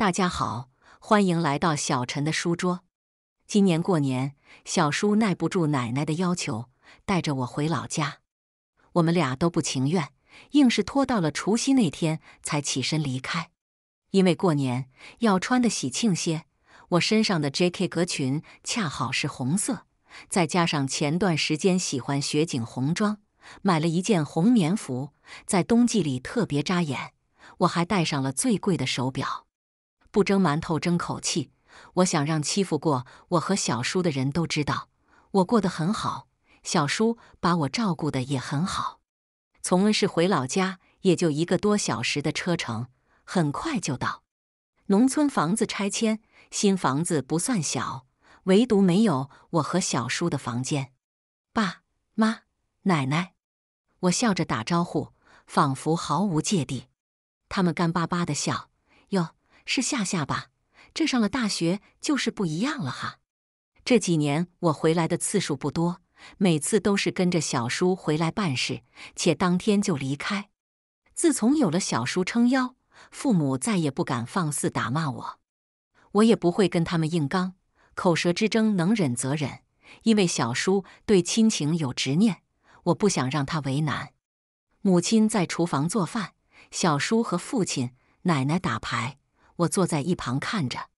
大家好，欢迎来到小陈的书桌。今年过年，小叔耐不住奶奶的要求，带着我回老家。我们俩都不情愿，硬是拖到了除夕那天才起身离开。因为过年要穿的喜庆些，我身上的 JK 格裙恰好是红色，再加上前段时间喜欢雪景红装，买了一件红棉服，在冬季里特别扎眼。我还戴上了最贵的手表。不蒸馒头争口气，我想让欺负过我和小叔的人都知道，我过得很好。小叔把我照顾的也很好。从恩施回老家也就一个多小时的车程，很快就到。农村房子拆迁，新房子不算小，唯独没有我和小叔的房间。爸妈、奶奶，我笑着打招呼，仿佛毫无芥蒂。他们干巴巴的笑，哟。是夏夏吧？这上了大学就是不一样了哈。这几年我回来的次数不多，每次都是跟着小叔回来办事，且当天就离开。自从有了小叔撑腰，父母再也不敢放肆打骂我，我也不会跟他们硬刚，口舌之争能忍则忍。因为小叔对亲情有执念，我不想让他为难。母亲在厨房做饭，小叔和父亲、奶奶打牌。我坐在一旁看着，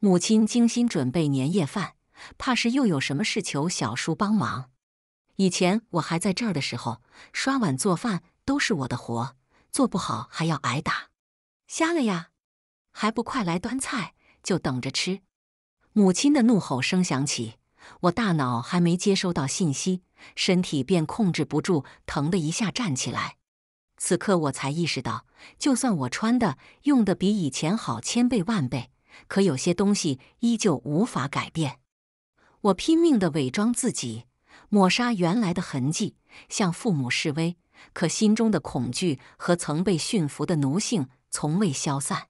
母亲精心准备年夜饭，怕是又有什么事求小叔帮忙。以前我还在这儿的时候，刷碗做饭都是我的活，做不好还要挨打。瞎了呀！还不快来端菜，就等着吃！母亲的怒吼声响起，我大脑还没接收到信息，身体便控制不住，疼的一下站起来。此刻我才意识到，就算我穿的、用的比以前好千倍万倍，可有些东西依旧无法改变。我拼命的伪装自己，抹杀原来的痕迹，向父母示威。可心中的恐惧和曾被驯服的奴性从未消散。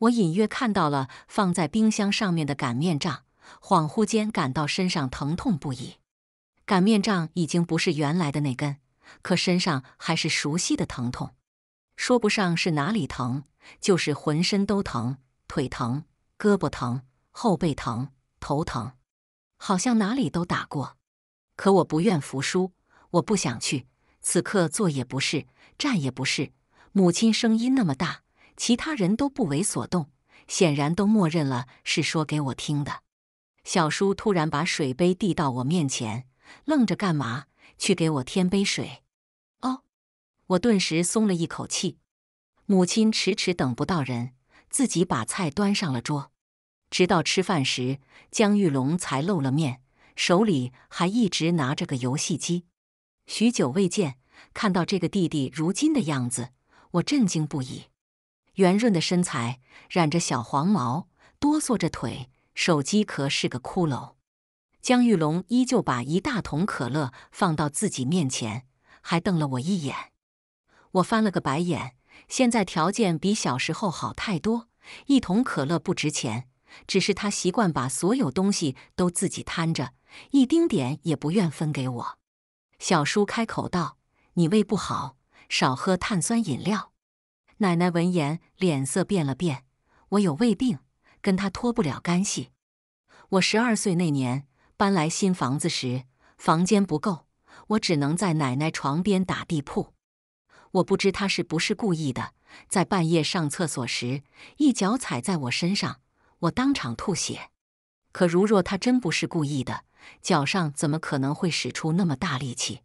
我隐约看到了放在冰箱上面的擀面杖，恍惚间感到身上疼痛不已。擀面杖已经不是原来的那根。可身上还是熟悉的疼痛，说不上是哪里疼，就是浑身都疼，腿疼、胳膊疼、后背疼、头疼，好像哪里都打过。可我不愿服输，我不想去。此刻坐也不是，站也不是。母亲声音那么大，其他人都不为所动，显然都默认了是说给我听的。小叔突然把水杯递到我面前，愣着干嘛？去给我添杯水，哦！我顿时松了一口气。母亲迟迟等不到人，自己把菜端上了桌。直到吃饭时，江玉龙才露了面，手里还一直拿着个游戏机。许久未见，看到这个弟弟如今的样子，我震惊不已。圆润的身材，染着小黄毛，哆嗦着腿，手机壳是个骷髅。江玉龙依旧把一大桶可乐放到自己面前，还瞪了我一眼。我翻了个白眼。现在条件比小时候好太多，一桶可乐不值钱。只是他习惯把所有东西都自己摊着，一丁点也不愿分给我。小叔开口道：“你胃不好，少喝碳酸饮料。”奶奶闻言脸色变了变。我有胃病，跟他脱不了干系。我十二岁那年。搬来新房子时，房间不够，我只能在奶奶床边打地铺。我不知他是不是故意的，在半夜上厕所时，一脚踩在我身上，我当场吐血。可如若他真不是故意的，脚上怎么可能会使出那么大力气？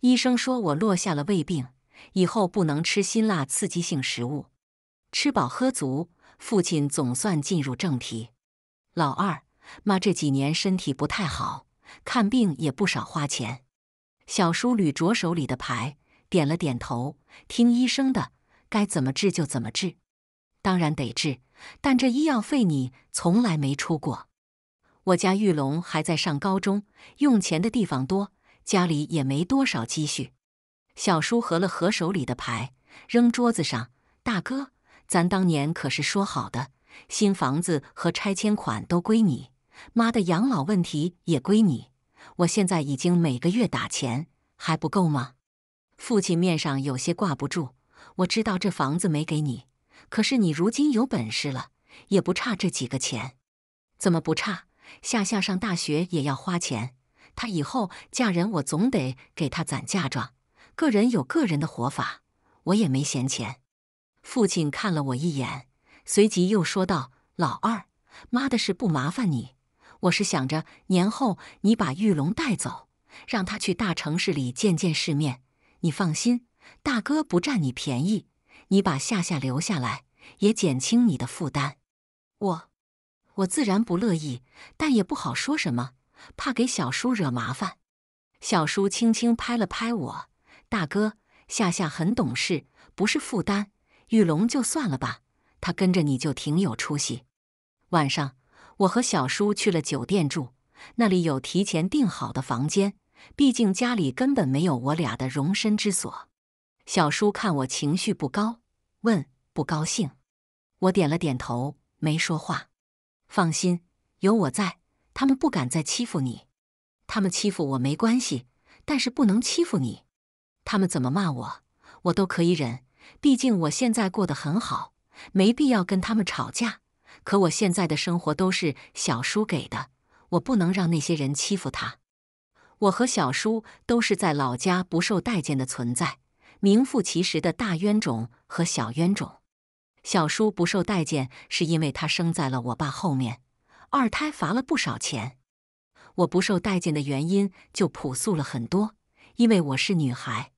医生说我落下了胃病，以后不能吃辛辣刺激性食物。吃饱喝足，父亲总算进入正题：老二。妈这几年身体不太好，看病也不少花钱。小叔捋着手里的牌，点了点头，听医生的，该怎么治就怎么治。当然得治，但这医药费你从来没出过。我家玉龙还在上高中，用钱的地方多，家里也没多少积蓄。小叔合了合手里的牌，扔桌子上。大哥，咱当年可是说好的，新房子和拆迁款都归你。妈的养老问题也归你，我现在已经每个月打钱，还不够吗？父亲面上有些挂不住。我知道这房子没给你，可是你如今有本事了，也不差这几个钱。怎么不差？夏夏上大学也要花钱，她以后嫁人，我总得给她攒嫁妆。个人有个人的活法，我也没闲钱。父亲看了我一眼，随即又说道：“老二，妈的事不麻烦你。”我是想着年后你把玉龙带走，让他去大城市里见见世面。你放心，大哥不占你便宜。你把夏夏留下来，也减轻你的负担。我，我自然不乐意，但也不好说什么，怕给小叔惹麻烦。小叔轻轻拍了拍我，大哥，夏夏很懂事，不是负担。玉龙就算了吧，他跟着你就挺有出息。晚上。我和小叔去了酒店住，那里有提前订好的房间。毕竟家里根本没有我俩的容身之所。小叔看我情绪不高，问：“不高兴？”我点了点头，没说话。放心，有我在，他们不敢再欺负你。他们欺负我没关系，但是不能欺负你。他们怎么骂我，我都可以忍。毕竟我现在过得很好，没必要跟他们吵架。可我现在的生活都是小叔给的，我不能让那些人欺负他。我和小叔都是在老家不受待见的存在，名副其实的大冤种和小冤种。小叔不受待见是因为他生在了我爸后面，二胎罚了不少钱。我不受待见的原因就朴素了很多，因为我是女孩。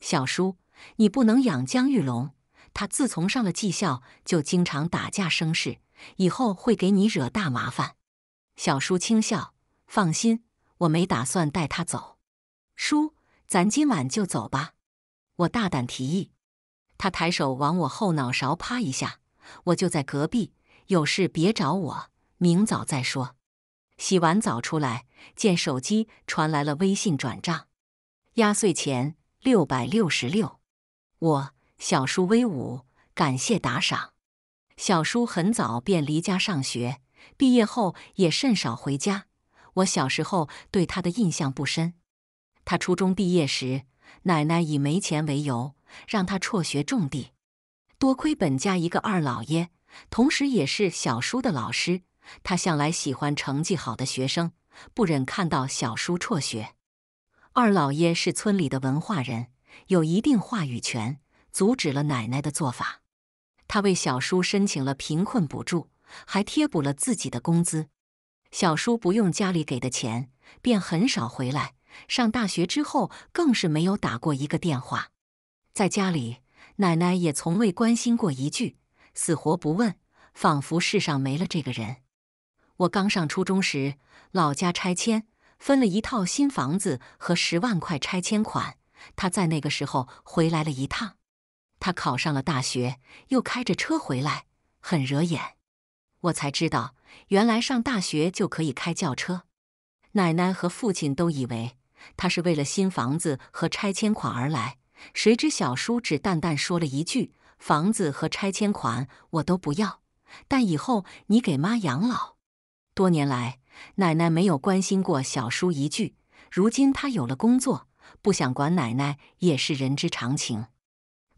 小叔，你不能养江玉龙，他自从上了技校就经常打架生事。以后会给你惹大麻烦，小叔轻笑。放心，我没打算带他走。叔，咱今晚就走吧。我大胆提议。他抬手往我后脑勺啪一下。我就在隔壁，有事别找我，明早再说。洗完澡出来，见手机传来了微信转账，压岁钱六百六十六。我小叔威武，感谢打赏。小叔很早便离家上学，毕业后也甚少回家。我小时候对他的印象不深。他初中毕业时，奶奶以没钱为由，让他辍学种地。多亏本家一个二老爷，同时也是小叔的老师，他向来喜欢成绩好的学生，不忍看到小叔辍学。二老爷是村里的文化人，有一定话语权，阻止了奶奶的做法。他为小叔申请了贫困补助，还贴补了自己的工资。小叔不用家里给的钱，便很少回来。上大学之后，更是没有打过一个电话。在家里，奶奶也从未关心过一句，死活不问，仿佛世上没了这个人。我刚上初中时，老家拆迁，分了一套新房子和十万块拆迁款。他在那个时候回来了一趟。他考上了大学，又开着车回来，很惹眼。我才知道，原来上大学就可以开轿车。奶奶和父亲都以为他是为了新房子和拆迁款而来，谁知小叔只淡淡说了一句：“房子和拆迁款我都不要，但以后你给妈养老。”多年来，奶奶没有关心过小叔一句。如今他有了工作，不想管奶奶也是人之常情。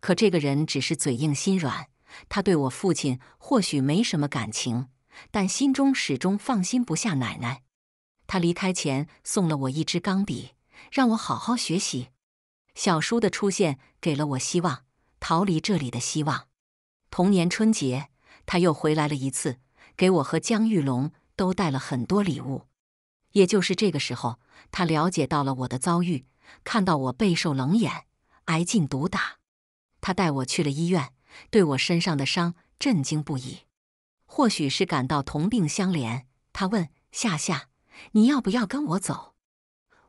可这个人只是嘴硬心软，他对我父亲或许没什么感情，但心中始终放心不下奶奶。他离开前送了我一支钢笔，让我好好学习。小叔的出现给了我希望，逃离这里的希望。同年春节，他又回来了一次，给我和江玉龙都带了很多礼物。也就是这个时候，他了解到了我的遭遇，看到我备受冷眼，挨尽毒打。他带我去了医院，对我身上的伤震惊不已。或许是感到同病相怜，他问夏夏：“你要不要跟我走？”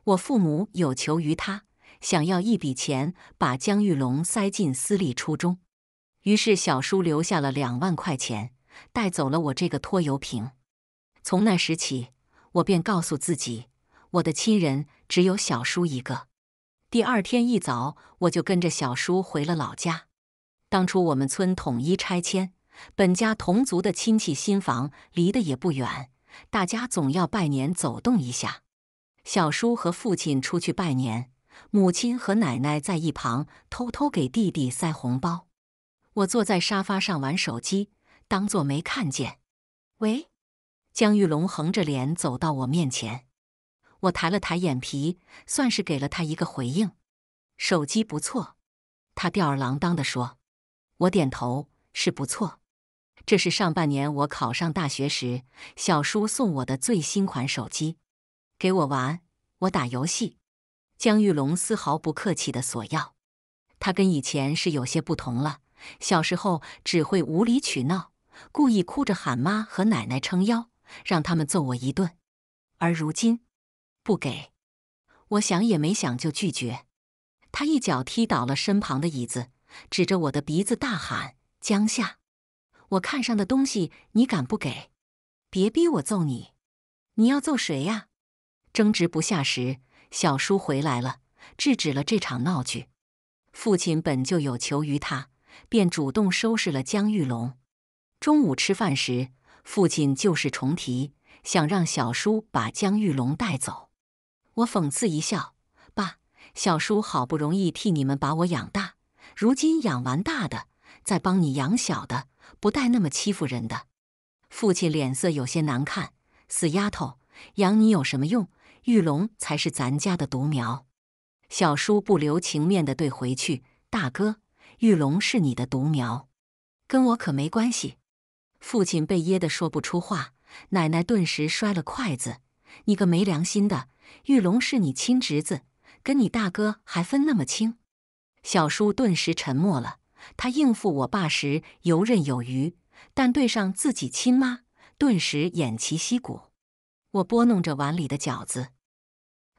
我父母有求于他，想要一笔钱把江玉龙塞进私立初中，于是小叔留下了两万块钱，带走了我这个拖油瓶。从那时起，我便告诉自己，我的亲人只有小叔一个。第二天一早，我就跟着小叔回了老家。当初我们村统一拆迁，本家同族的亲戚新房离得也不远，大家总要拜年走动一下。小叔和父亲出去拜年，母亲和奶奶在一旁偷偷给弟弟塞红包。我坐在沙发上玩手机，当作没看见。喂，江玉龙横着脸走到我面前。我抬了抬眼皮，算是给了他一个回应。手机不错，他吊儿郎当的说。我点头，是不错。这是上半年我考上大学时，小叔送我的最新款手机。给我玩，我打游戏。江玉龙丝毫不客气的索要。他跟以前是有些不同了。小时候只会无理取闹，故意哭着喊妈和奶奶撑腰，让他们揍我一顿。而如今。不给！我想也没想就拒绝。他一脚踢倒了身旁的椅子，指着我的鼻子大喊：“江夏，我看上的东西你敢不给？别逼我揍你！你要揍谁呀？”争执不下时，小叔回来了，制止了这场闹剧。父亲本就有求于他，便主动收拾了江玉龙。中午吃饭时，父亲旧事重提，想让小叔把江玉龙带走。我讽刺一笑：“爸，小叔好不容易替你们把我养大，如今养完大的再帮你养小的，不带那么欺负人的。”父亲脸色有些难看：“死丫头，养你有什么用？玉龙才是咱家的独苗。”小叔不留情面地怼回去：“大哥，玉龙是你的独苗，跟我可没关系。”父亲被噎得说不出话，奶奶顿时摔了筷子：“你个没良心的！”玉龙是你亲侄子，跟你大哥还分那么清？小叔顿时沉默了。他应付我爸时游刃有余，但对上自己亲妈，顿时偃旗息鼓。我拨弄着碗里的饺子，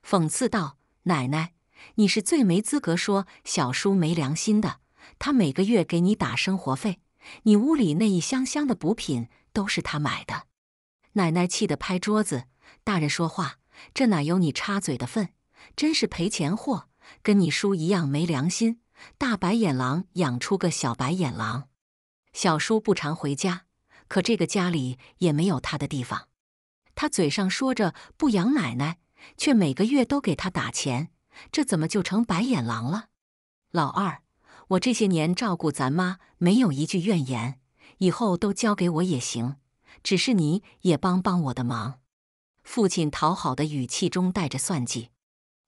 讽刺道：“奶奶，你是最没资格说小叔没良心的。他每个月给你打生活费，你屋里那一箱箱的补品都是他买的。”奶奶气得拍桌子：“大人说话！”这哪有你插嘴的份？真是赔钱货，跟你叔一样没良心，大白眼狼养出个小白眼狼。小叔不常回家，可这个家里也没有他的地方。他嘴上说着不养奶奶，却每个月都给他打钱，这怎么就成白眼狼了？老二，我这些年照顾咱妈，没有一句怨言，以后都交给我也行。只是你也帮帮我的忙。父亲讨好的语气中带着算计。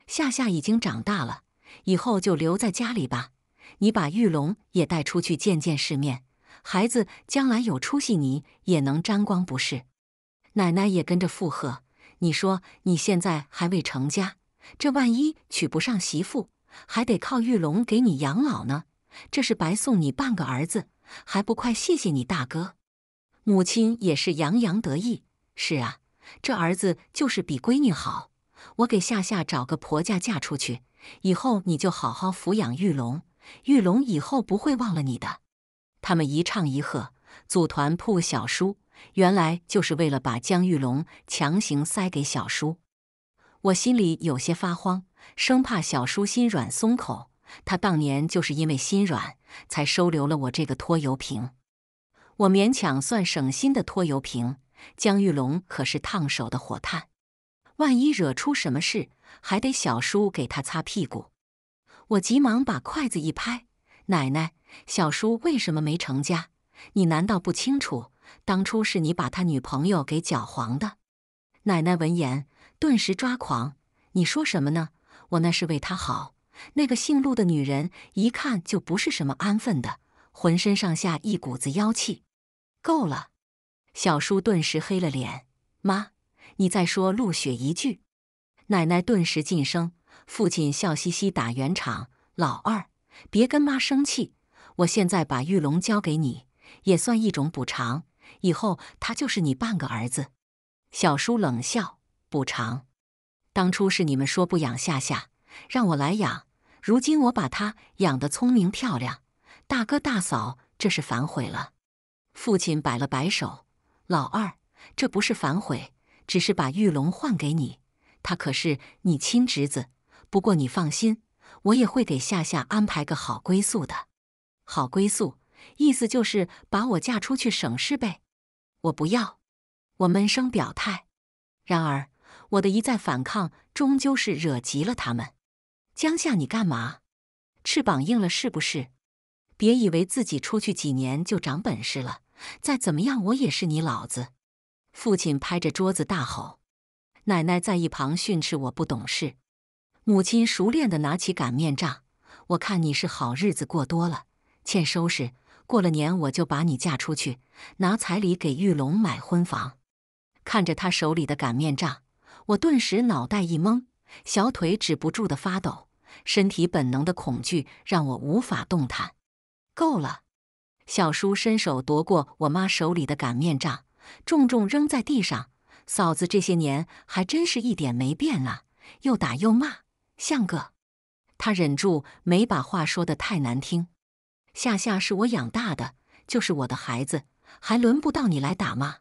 夏夏已经长大了，以后就留在家里吧。你把玉龙也带出去见见世面，孩子将来有出息，你也能沾光，不是？奶奶也跟着附和。你说你现在还未成家，这万一娶不上媳妇，还得靠玉龙给你养老呢，这是白送你半个儿子，还不快谢谢你大哥？母亲也是洋洋得意。是啊。这儿子就是比闺女好，我给夏夏找个婆家嫁出去，以后你就好好抚养玉龙，玉龙以后不会忘了你的。他们一唱一和，组团扑小叔，原来就是为了把江玉龙强行塞给小叔。我心里有些发慌，生怕小叔心软松口。他当年就是因为心软，才收留了我这个拖油瓶，我勉强算省心的拖油瓶。江玉龙可是烫手的火炭，万一惹出什么事，还得小叔给他擦屁股。我急忙把筷子一拍：“奶奶，小叔为什么没成家？你难道不清楚？当初是你把他女朋友给搅黄的。”奶奶闻言顿时抓狂：“你说什么呢？我那是为他好。那个姓陆的女人一看就不是什么安分的，浑身上下一股子妖气。够了。”小叔顿时黑了脸：“妈，你再说陆雪一句。”奶奶顿时噤声。父亲笑嘻嘻打圆场：“老二，别跟妈生气。我现在把玉龙交给你，也算一种补偿。以后他就是你半个儿子。”小叔冷笑：“补偿？当初是你们说不养夏夏，让我来养。如今我把她养得聪明漂亮，大哥大嫂这是反悔了。”父亲摆了摆手。老二，这不是反悔，只是把玉龙换给你。他可是你亲侄子。不过你放心，我也会给夏夏安排个好归宿的。好归宿，意思就是把我嫁出去省事呗。我不要，我闷声表态。然而我的一再反抗，终究是惹急了他们。江夏，你干嘛？翅膀硬了是不是？别以为自己出去几年就长本事了。再怎么样，我也是你老子！父亲拍着桌子大吼，奶奶在一旁训斥我不懂事。母亲熟练地拿起擀面杖，我看你是好日子过多了，欠收拾。过了年我就把你嫁出去，拿彩礼给玉龙买婚房。看着他手里的擀面杖，我顿时脑袋一懵，小腿止不住的发抖，身体本能的恐惧让我无法动弹。够了！小叔伸手夺过我妈手里的擀面杖，重重扔在地上。嫂子这些年还真是一点没变啊，又打又骂，像个……他忍住没把话说的太难听。夏夏是我养大的，就是我的孩子，还轮不到你来打骂。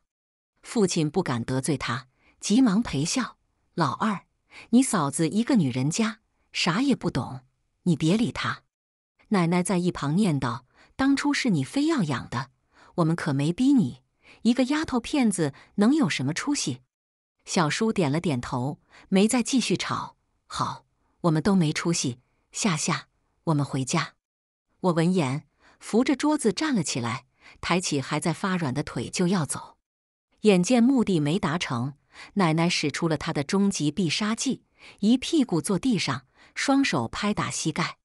父亲不敢得罪他，急忙陪笑。老二，你嫂子一个女人家，啥也不懂，你别理她。奶奶在一旁念叨。当初是你非要养的，我们可没逼你。一个丫头片子能有什么出息？小叔点了点头，没再继续吵。好，我们都没出息。夏夏，我们回家。我闻言扶着桌子站了起来，抬起还在发软的腿就要走。眼见目的没达成，奶奶使出了她的终极必杀技，一屁股坐地上，双手拍打膝盖：“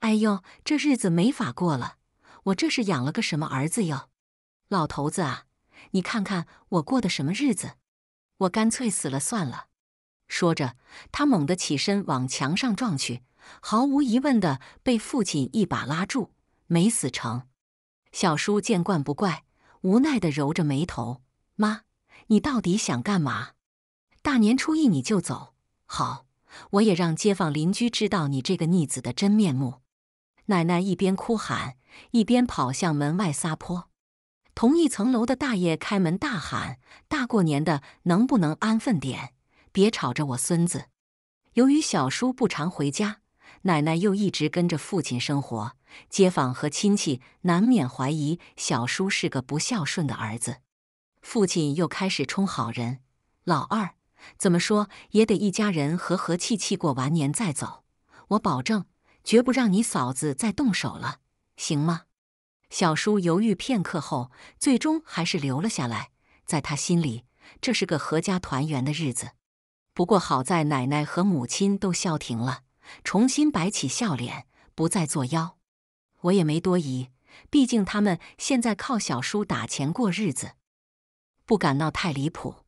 哎呦，这日子没法过了。”我这是养了个什么儿子哟，老头子啊！你看看我过的什么日子，我干脆死了算了。说着，他猛地起身往墙上撞去，毫无疑问的被父亲一把拉住，没死成。小叔见惯不怪，无奈的揉着眉头：“妈，你到底想干嘛？大年初一你就走？好，我也让街坊邻居知道你这个逆子的真面目。”奶奶一边哭喊，一边跑向门外撒泼。同一层楼的大爷开门大喊：“大过年的，能不能安分点，别吵着我孙子！”由于小叔不常回家，奶奶又一直跟着父亲生活，街坊和亲戚难免怀疑小叔是个不孝顺的儿子。父亲又开始充好人：“老二，怎么说也得一家人和和气气过完年再走，我保证。”绝不让你嫂子再动手了，行吗？小叔犹豫片刻后，最终还是留了下来。在他心里，这是个合家团圆的日子。不过好在奶奶和母亲都消停了，重新摆起笑脸，不再作妖。我也没多疑，毕竟他们现在靠小叔打钱过日子，不敢闹太离谱。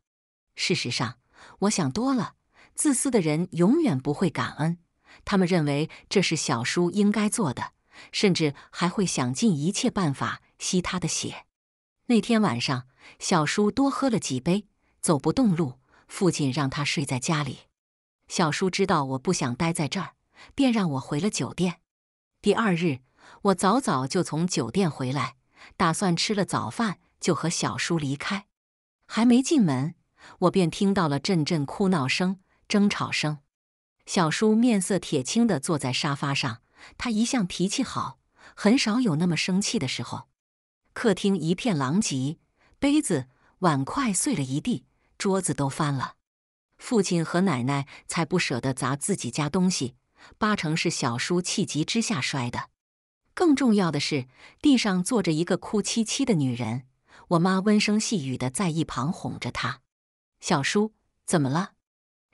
事实上，我想多了，自私的人永远不会感恩。他们认为这是小叔应该做的，甚至还会想尽一切办法吸他的血。那天晚上，小叔多喝了几杯，走不动路，父亲让他睡在家里。小叔知道我不想待在这儿，便让我回了酒店。第二日，我早早就从酒店回来，打算吃了早饭就和小叔离开。还没进门，我便听到了阵阵哭闹声、争吵声。小叔面色铁青地坐在沙发上，他一向脾气好，很少有那么生气的时候。客厅一片狼藉，杯子、碗筷碎了一地，桌子都翻了。父亲和奶奶才不舍得砸自己家东西，八成是小叔气急之下摔的。更重要的是，地上坐着一个哭凄凄的女人，我妈温声细语地在一旁哄着她。小叔怎么了？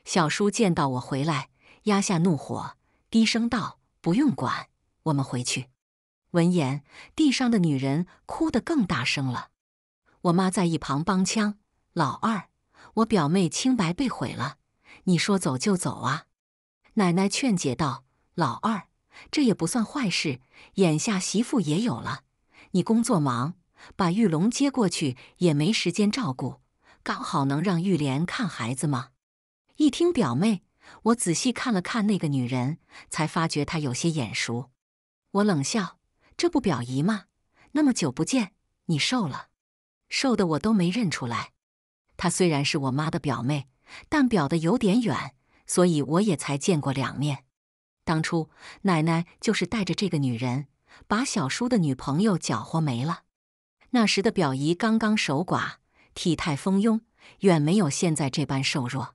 小叔见到我回来。压下怒火，低声道：“不用管，我们回去。”闻言，地上的女人哭得更大声了。我妈在一旁帮腔：“老二，我表妹清白被毁了，你说走就走啊？”奶奶劝解道：“老二，这也不算坏事。眼下媳妇也有了，你工作忙，把玉龙接过去也没时间照顾，刚好能让玉莲看孩子嘛。”一听表妹。我仔细看了看那个女人，才发觉她有些眼熟。我冷笑：“这不表姨吗？那么久不见，你瘦了，瘦的我都没认出来。”她虽然是我妈的表妹，但表的有点远，所以我也才见过两面。当初奶奶就是带着这个女人，把小叔的女朋友搅和没了。那时的表姨刚刚守寡，体态丰拥，远没有现在这般瘦弱。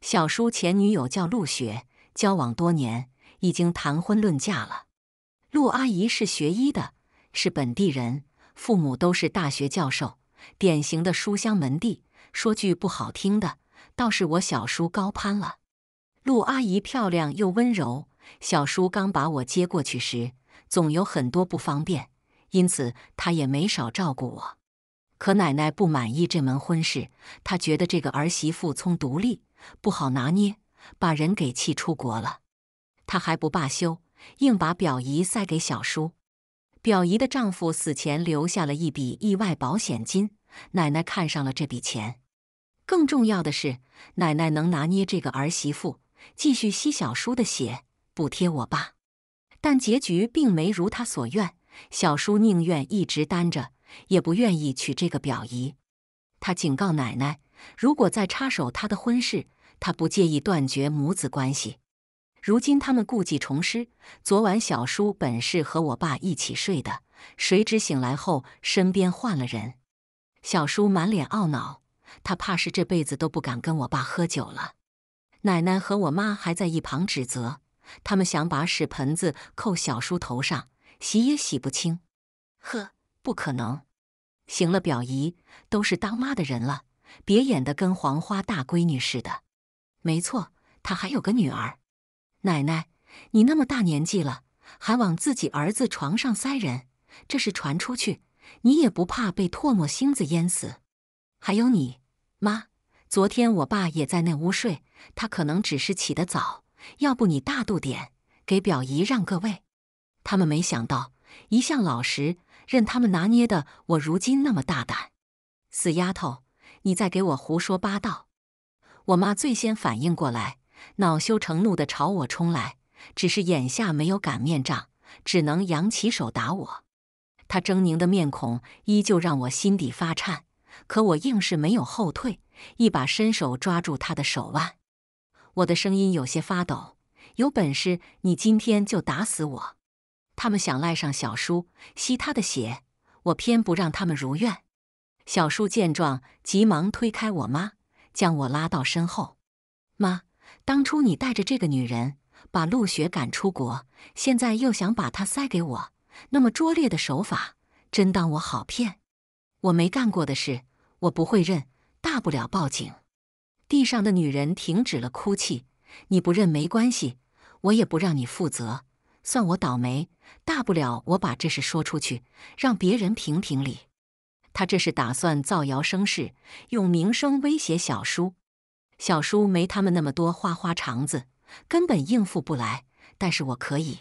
小叔前女友叫陆雪，交往多年，已经谈婚论嫁了。陆阿姨是学医的，是本地人，父母都是大学教授，典型的书香门第。说句不好听的，倒是我小叔高攀了。陆阿姨漂亮又温柔，小叔刚把我接过去时，总有很多不方便，因此他也没少照顾我。可奶奶不满意这门婚事，她觉得这个儿媳妇从独立。不好拿捏，把人给气出国了。他还不罢休，硬把表姨塞给小叔。表姨的丈夫死前留下了一笔意外保险金，奶奶看上了这笔钱。更重要的是，奶奶能拿捏这个儿媳妇，继续吸小叔的血，补贴我爸。但结局并没如她所愿，小叔宁愿一直单着，也不愿意娶这个表姨。他警告奶奶。如果再插手他的婚事，他不介意断绝母子关系。如今他们故伎重施，昨晚小叔本是和我爸一起睡的，谁知醒来后身边换了人。小叔满脸懊恼，他怕是这辈子都不敢跟我爸喝酒了。奶奶和我妈还在一旁指责，他们想把屎盆子扣小叔头上，洗也洗不清。呵，不可能！行了，表姨，都是当妈的人了。别演的跟黄花大闺女似的。没错，她还有个女儿。奶奶，你那么大年纪了，还往自己儿子床上塞人，这事传出去，你也不怕被唾沫星子淹死？还有你妈，昨天我爸也在那屋睡，他可能只是起得早。要不你大度点，给表姨让个位。他们没想到，一向老实、任他们拿捏的我，如今那么大胆。死丫头！你在给我胡说八道！我妈最先反应过来，恼羞成怒地朝我冲来。只是眼下没有擀面杖，只能扬起手打我。她狰狞的面孔依旧让我心底发颤，可我硬是没有后退，一把伸手抓住她的手腕。我的声音有些发抖：“有本事你今天就打死我！他们想赖上小叔，吸他的血，我偏不让他们如愿。”小叔见状，急忙推开我妈，将我拉到身后。妈，当初你带着这个女人把陆雪赶出国，现在又想把她塞给我，那么拙劣的手法，真当我好骗？我没干过的事，我不会认。大不了报警。地上的女人停止了哭泣。你不认没关系，我也不让你负责。算我倒霉。大不了我把这事说出去，让别人评评理。他这是打算造谣生事，用名声威胁小叔。小叔没他们那么多花花肠子，根本应付不来。但是我可以，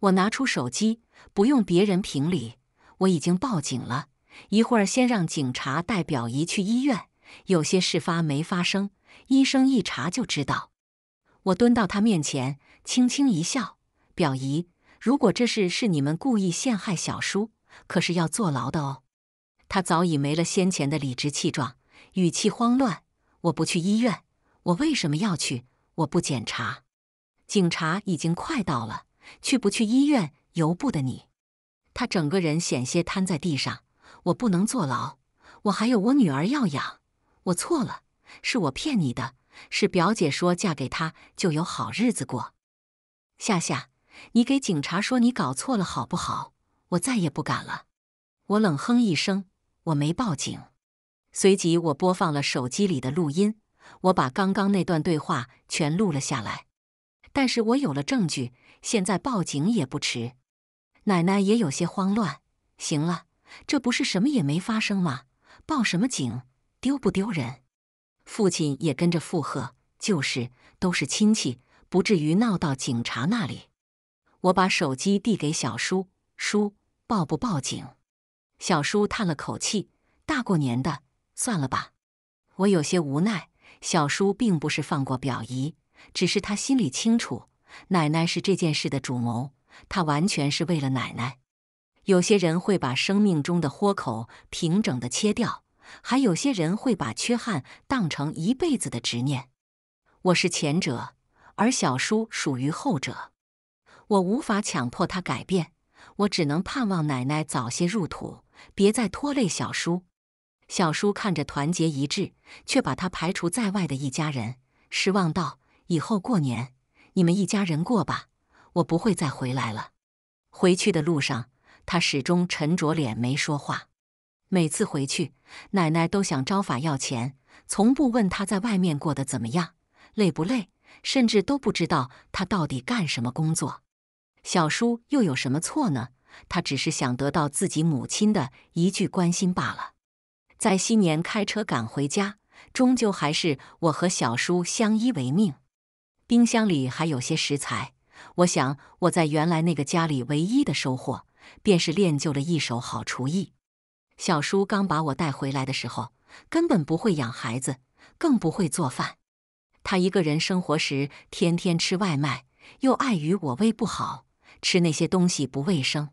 我拿出手机，不用别人评理，我已经报警了。一会儿先让警察带表姨去医院，有些事发没发生，医生一查就知道。我蹲到他面前，轻轻一笑：“表姨，如果这事是你们故意陷害小叔，可是要坐牢的哦。”他早已没了先前的理直气壮，语气慌乱。我不去医院，我为什么要去？我不检查，警察已经快到了，去不去医院由不得你。他整个人险些瘫在地上。我不能坐牢，我还有我女儿要养。我错了，是我骗你的，是表姐说嫁给他就有好日子过。夏夏，你给警察说你搞错了好不好？我再也不敢了。我冷哼一声。我没报警，随即我播放了手机里的录音，我把刚刚那段对话全录了下来。但是我有了证据，现在报警也不迟。奶奶也有些慌乱，行了，这不是什么也没发生吗？报什么警？丢不丢人？父亲也跟着附和，就是，都是亲戚，不至于闹到警察那里。我把手机递给小叔，叔，报不报警？小叔叹了口气：“大过年的，算了吧。”我有些无奈。小叔并不是放过表姨，只是他心里清楚，奶奶是这件事的主谋，他完全是为了奶奶。有些人会把生命中的豁口平整的切掉，还有些人会把缺憾当成一辈子的执念。我是前者，而小叔属于后者。我无法强迫他改变，我只能盼望奶奶早些入土。别再拖累小叔。小叔看着团结一致却把他排除在外的一家人，失望道：“以后过年你们一家人过吧，我不会再回来了。”回去的路上，他始终沉着脸没说话。每次回去，奶奶都想招法要钱，从不问他在外面过得怎么样，累不累，甚至都不知道他到底干什么工作。小叔又有什么错呢？他只是想得到自己母亲的一句关心罢了。在新年开车赶回家，终究还是我和小叔相依为命。冰箱里还有些食材，我想我在原来那个家里唯一的收获，便是练就了一手好厨艺。小叔刚把我带回来的时候，根本不会养孩子，更不会做饭。他一个人生活时，天天吃外卖，又碍于我胃不好，吃那些东西不卫生。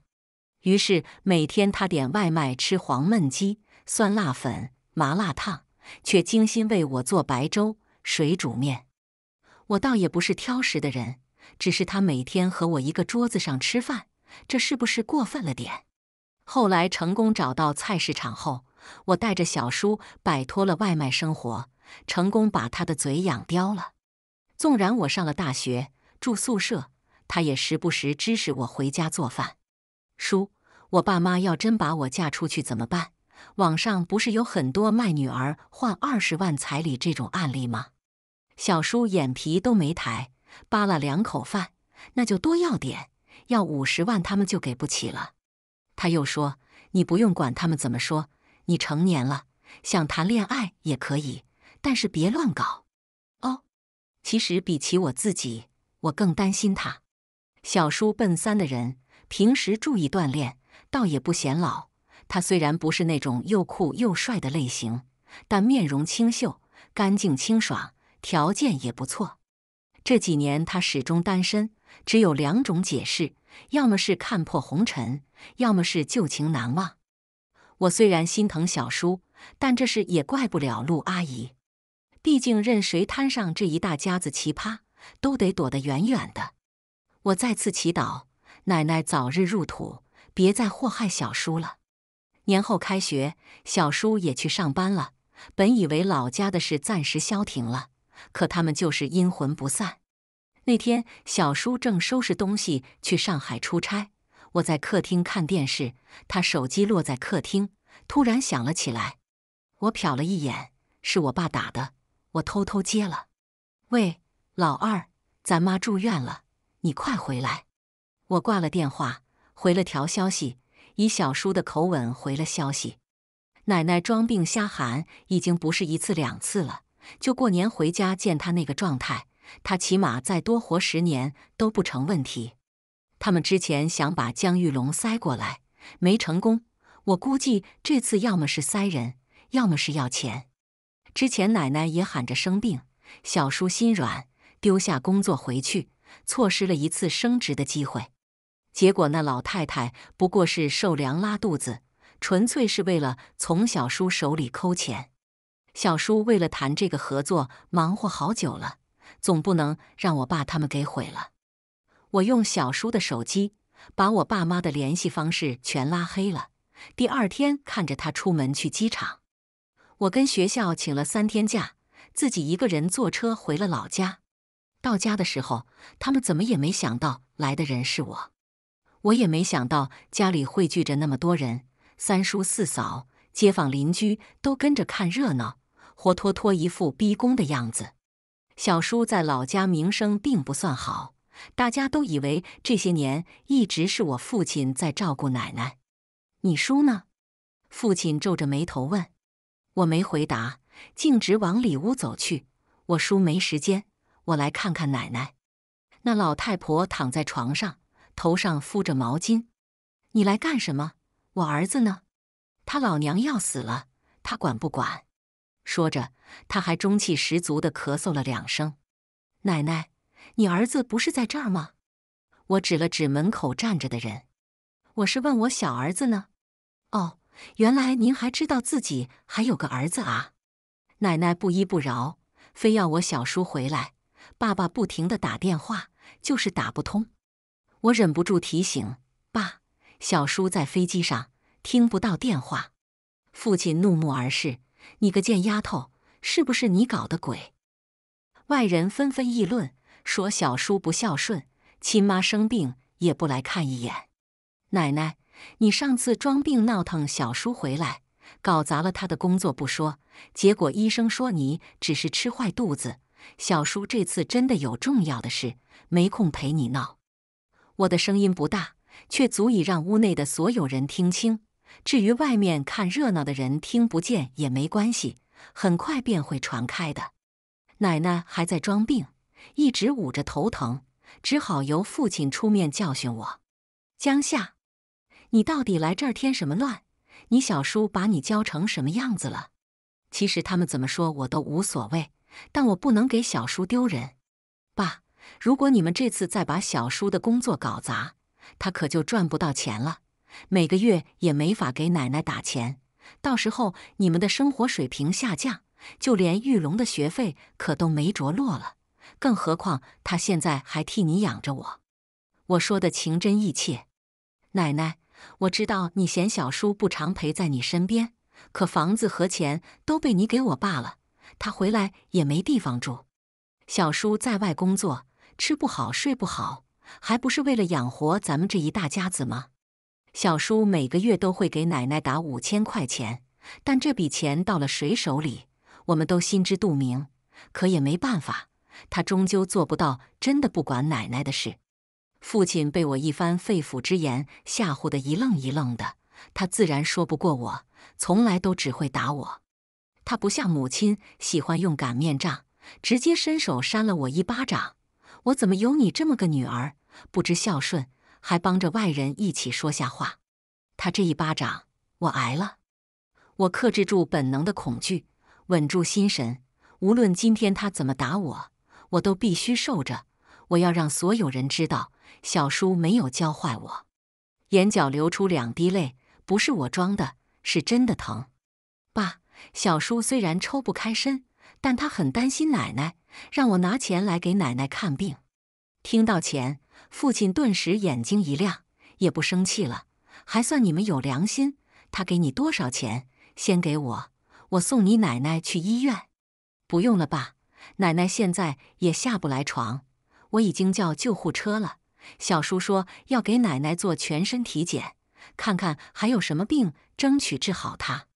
于是每天他点外卖吃黄焖鸡、酸辣粉、麻辣烫，却精心为我做白粥、水煮面。我倒也不是挑食的人，只是他每天和我一个桌子上吃饭，这是不是过分了点？后来成功找到菜市场后，我带着小叔摆脱了外卖生活，成功把他的嘴养刁了。纵然我上了大学住宿舍，他也时不时支使我回家做饭。叔，我爸妈要真把我嫁出去怎么办？网上不是有很多卖女儿换二十万彩礼这种案例吗？小叔眼皮都没抬，扒拉两口饭，那就多要点，要五十万他们就给不起了。他又说：“你不用管他们怎么说，你成年了，想谈恋爱也可以，但是别乱搞。”哦，其实比起我自己，我更担心他。小叔笨三的人。平时注意锻炼，倒也不显老。他虽然不是那种又酷又帅的类型，但面容清秀、干净清爽，条件也不错。这几年他始终单身，只有两种解释：要么是看破红尘，要么是旧情难忘。我虽然心疼小叔，但这事也怪不了陆阿姨。毕竟任谁摊上这一大家子奇葩，都得躲得远远的。我再次祈祷。奶奶早日入土，别再祸害小叔了。年后开学，小叔也去上班了。本以为老家的事暂时消停了，可他们就是阴魂不散。那天小叔正收拾东西去上海出差，我在客厅看电视，他手机落在客厅，突然响了起来。我瞟了一眼，是我爸打的，我偷偷接了。喂，老二，咱妈住院了，你快回来。我挂了电话，回了条消息，以小叔的口吻回了消息。奶奶装病瞎喊已经不是一次两次了，就过年回家见她那个状态，她起码再多活十年都不成问题。他们之前想把江玉龙塞过来，没成功。我估计这次要么是塞人，要么是要钱。之前奶奶也喊着生病，小叔心软，丢下工作回去，错失了一次升职的机会。结果那老太太不过是受凉拉肚子，纯粹是为了从小叔手里抠钱。小叔为了谈这个合作忙活好久了，总不能让我爸他们给毁了。我用小叔的手机把我爸妈的联系方式全拉黑了。第二天看着他出门去机场，我跟学校请了三天假，自己一个人坐车回了老家。到家的时候，他们怎么也没想到来的人是我。我也没想到家里汇聚着那么多人，三叔、四嫂、街坊邻居都跟着看热闹，活脱脱一副逼宫的样子。小叔在老家名声并不算好，大家都以为这些年一直是我父亲在照顾奶奶。你叔呢？父亲皱着眉头问我，没回答，径直往里屋走去。我叔没时间，我来看看奶奶。那老太婆躺在床上。头上敷着毛巾，你来干什么？我儿子呢？他老娘要死了，他管不管？说着，他还中气十足地咳嗽了两声。奶奶，你儿子不是在这儿吗？我指了指门口站着的人。我是问我小儿子呢。哦，原来您还知道自己还有个儿子啊！奶奶不依不饶，非要我小叔回来。爸爸不停地打电话，就是打不通。我忍不住提醒爸：“小叔在飞机上听不到电话。”父亲怒目而视：“你个贱丫头，是不是你搞的鬼？”外人纷纷议论，说小叔不孝顺，亲妈生病也不来看一眼。奶奶，你上次装病闹腾，小叔回来搞砸了他的工作不说，结果医生说你只是吃坏肚子。小叔这次真的有重要的事，没空陪你闹。我的声音不大，却足以让屋内的所有人听清。至于外面看热闹的人听不见也没关系，很快便会传开的。奶奶还在装病，一直捂着头疼，只好由父亲出面教训我。江夏，你到底来这儿添什么乱？你小叔把你教成什么样子了？其实他们怎么说我都无所谓，但我不能给小叔丢人，爸。如果你们这次再把小叔的工作搞砸，他可就赚不到钱了，每个月也没法给奶奶打钱。到时候你们的生活水平下降，就连玉龙的学费可都没着落了。更何况他现在还替你养着我，我说的情真意切。奶奶，我知道你嫌小叔不常陪在你身边，可房子和钱都被你给我爸了，他回来也没地方住。小叔在外工作。吃不好睡不好，还不是为了养活咱们这一大家子吗？小叔每个月都会给奶奶打五千块钱，但这笔钱到了谁手里，我们都心知肚明。可也没办法，他终究做不到真的不管奶奶的事。父亲被我一番肺腑之言吓唬得一愣一愣的，他自然说不过我，从来都只会打我。他不像母亲喜欢用擀面杖，直接伸手扇了我一巴掌。我怎么有你这么个女儿？不知孝顺，还帮着外人一起说瞎话。他这一巴掌，我挨了。我克制住本能的恐惧，稳住心神。无论今天他怎么打我，我都必须受着。我要让所有人知道，小叔没有教坏我。眼角流出两滴泪，不是我装的，是真的疼。爸，小叔虽然抽不开身。但他很担心奶奶，让我拿钱来给奶奶看病。听到钱，父亲顿时眼睛一亮，也不生气了，还算你们有良心。他给你多少钱？先给我，我送你奶奶去医院。不用了吧，奶奶现在也下不来床，我已经叫救护车了。小叔说要给奶奶做全身体检，看看还有什么病，争取治好她。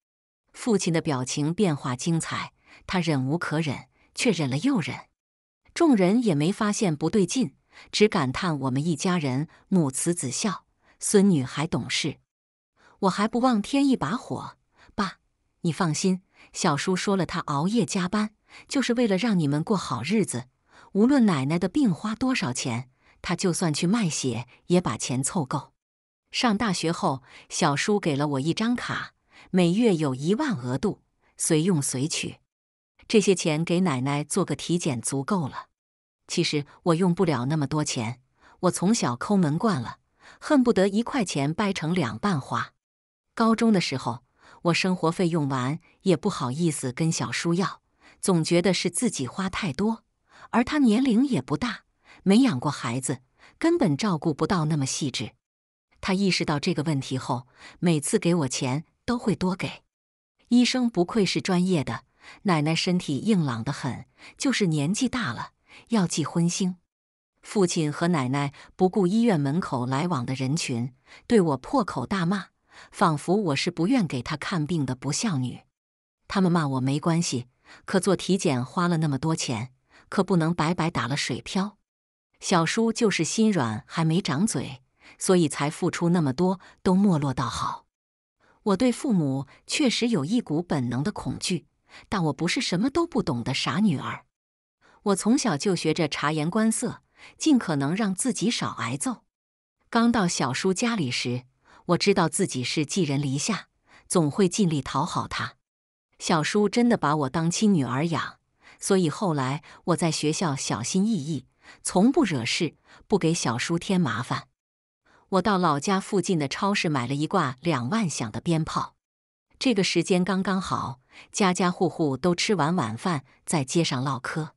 父亲的表情变化精彩。他忍无可忍，却忍了又忍。众人也没发现不对劲，只感叹我们一家人母慈子孝，孙女还懂事。我还不忘添一把火：“爸，你放心，小叔说了，他熬夜加班，就是为了让你们过好日子。无论奶奶的病花多少钱，他就算去卖血也把钱凑够。”上大学后，小叔给了我一张卡，每月有一万额度，随用随取。这些钱给奶奶做个体检足够了。其实我用不了那么多钱，我从小抠门惯了，恨不得一块钱掰成两半花。高中的时候，我生活费用完也不好意思跟小叔要，总觉得是自己花太多。而他年龄也不大，没养过孩子，根本照顾不到那么细致。他意识到这个问题后，每次给我钱都会多给。医生不愧是专业的。奶奶身体硬朗得很，就是年纪大了，要忌荤腥。父亲和奶奶不顾医院门口来往的人群，对我破口大骂，仿佛我是不愿给他看病的不孝女。他们骂我没关系，可做体检花了那么多钱，可不能白白打了水漂。小叔就是心软，还没长嘴，所以才付出那么多都没落到好。我对父母确实有一股本能的恐惧。但我不是什么都不懂的傻女儿，我从小就学着察言观色，尽可能让自己少挨揍。刚到小叔家里时，我知道自己是寄人篱下，总会尽力讨好他。小叔真的把我当亲女儿养，所以后来我在学校小心翼翼，从不惹事，不给小叔添麻烦。我到老家附近的超市买了一挂两万响的鞭炮，这个时间刚刚好。家家户户都吃完晚饭，在街上唠嗑。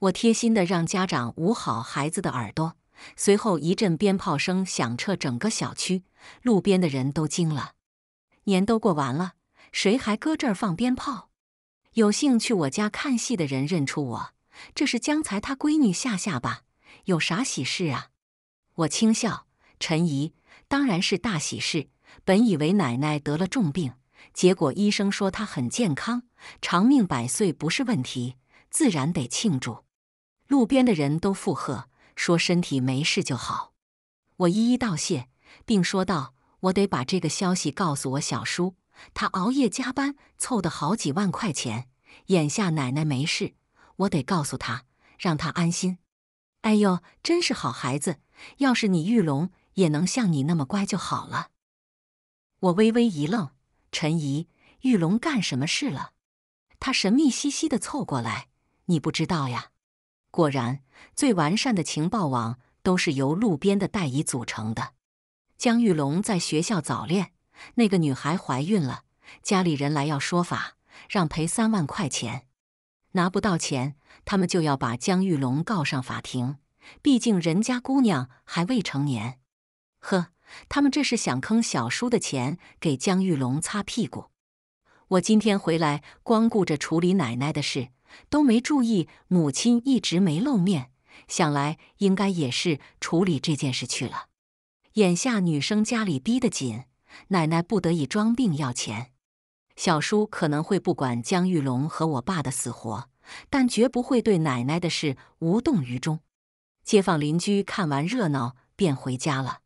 我贴心的让家长捂好孩子的耳朵。随后一阵鞭炮声响彻整个小区，路边的人都惊了。年都过完了，谁还搁这儿放鞭炮？有幸去我家看戏的人认出我，这是江才他闺女夏夏吧？有啥喜事啊？我轻笑：“陈姨，当然是大喜事。本以为奶奶得了重病。”结果医生说他很健康，长命百岁不是问题，自然得庆祝。路边的人都附和说身体没事就好。我一一道谢，并说道：“我得把这个消息告诉我小叔，他熬夜加班凑的好几万块钱，眼下奶奶没事，我得告诉他，让他安心。”哎呦，真是好孩子！要是你玉龙也能像你那么乖就好了。我微微一愣。陈怡，玉龙干什么事了？他神秘兮兮的凑过来，你不知道呀？果然，最完善的情报网都是由路边的代乙组成的。江玉龙在学校早恋，那个女孩怀孕了，家里人来要说法，让赔三万块钱。拿不到钱，他们就要把江玉龙告上法庭。毕竟人家姑娘还未成年。呵。他们这是想坑小叔的钱，给江玉龙擦屁股。我今天回来，光顾着处理奶奶的事，都没注意母亲一直没露面。想来应该也是处理这件事去了。眼下女生家里逼得紧，奶奶不得已装病要钱。小叔可能会不管江玉龙和我爸的死活，但绝不会对奶奶的事无动于衷。街坊邻居看完热闹，便回家了。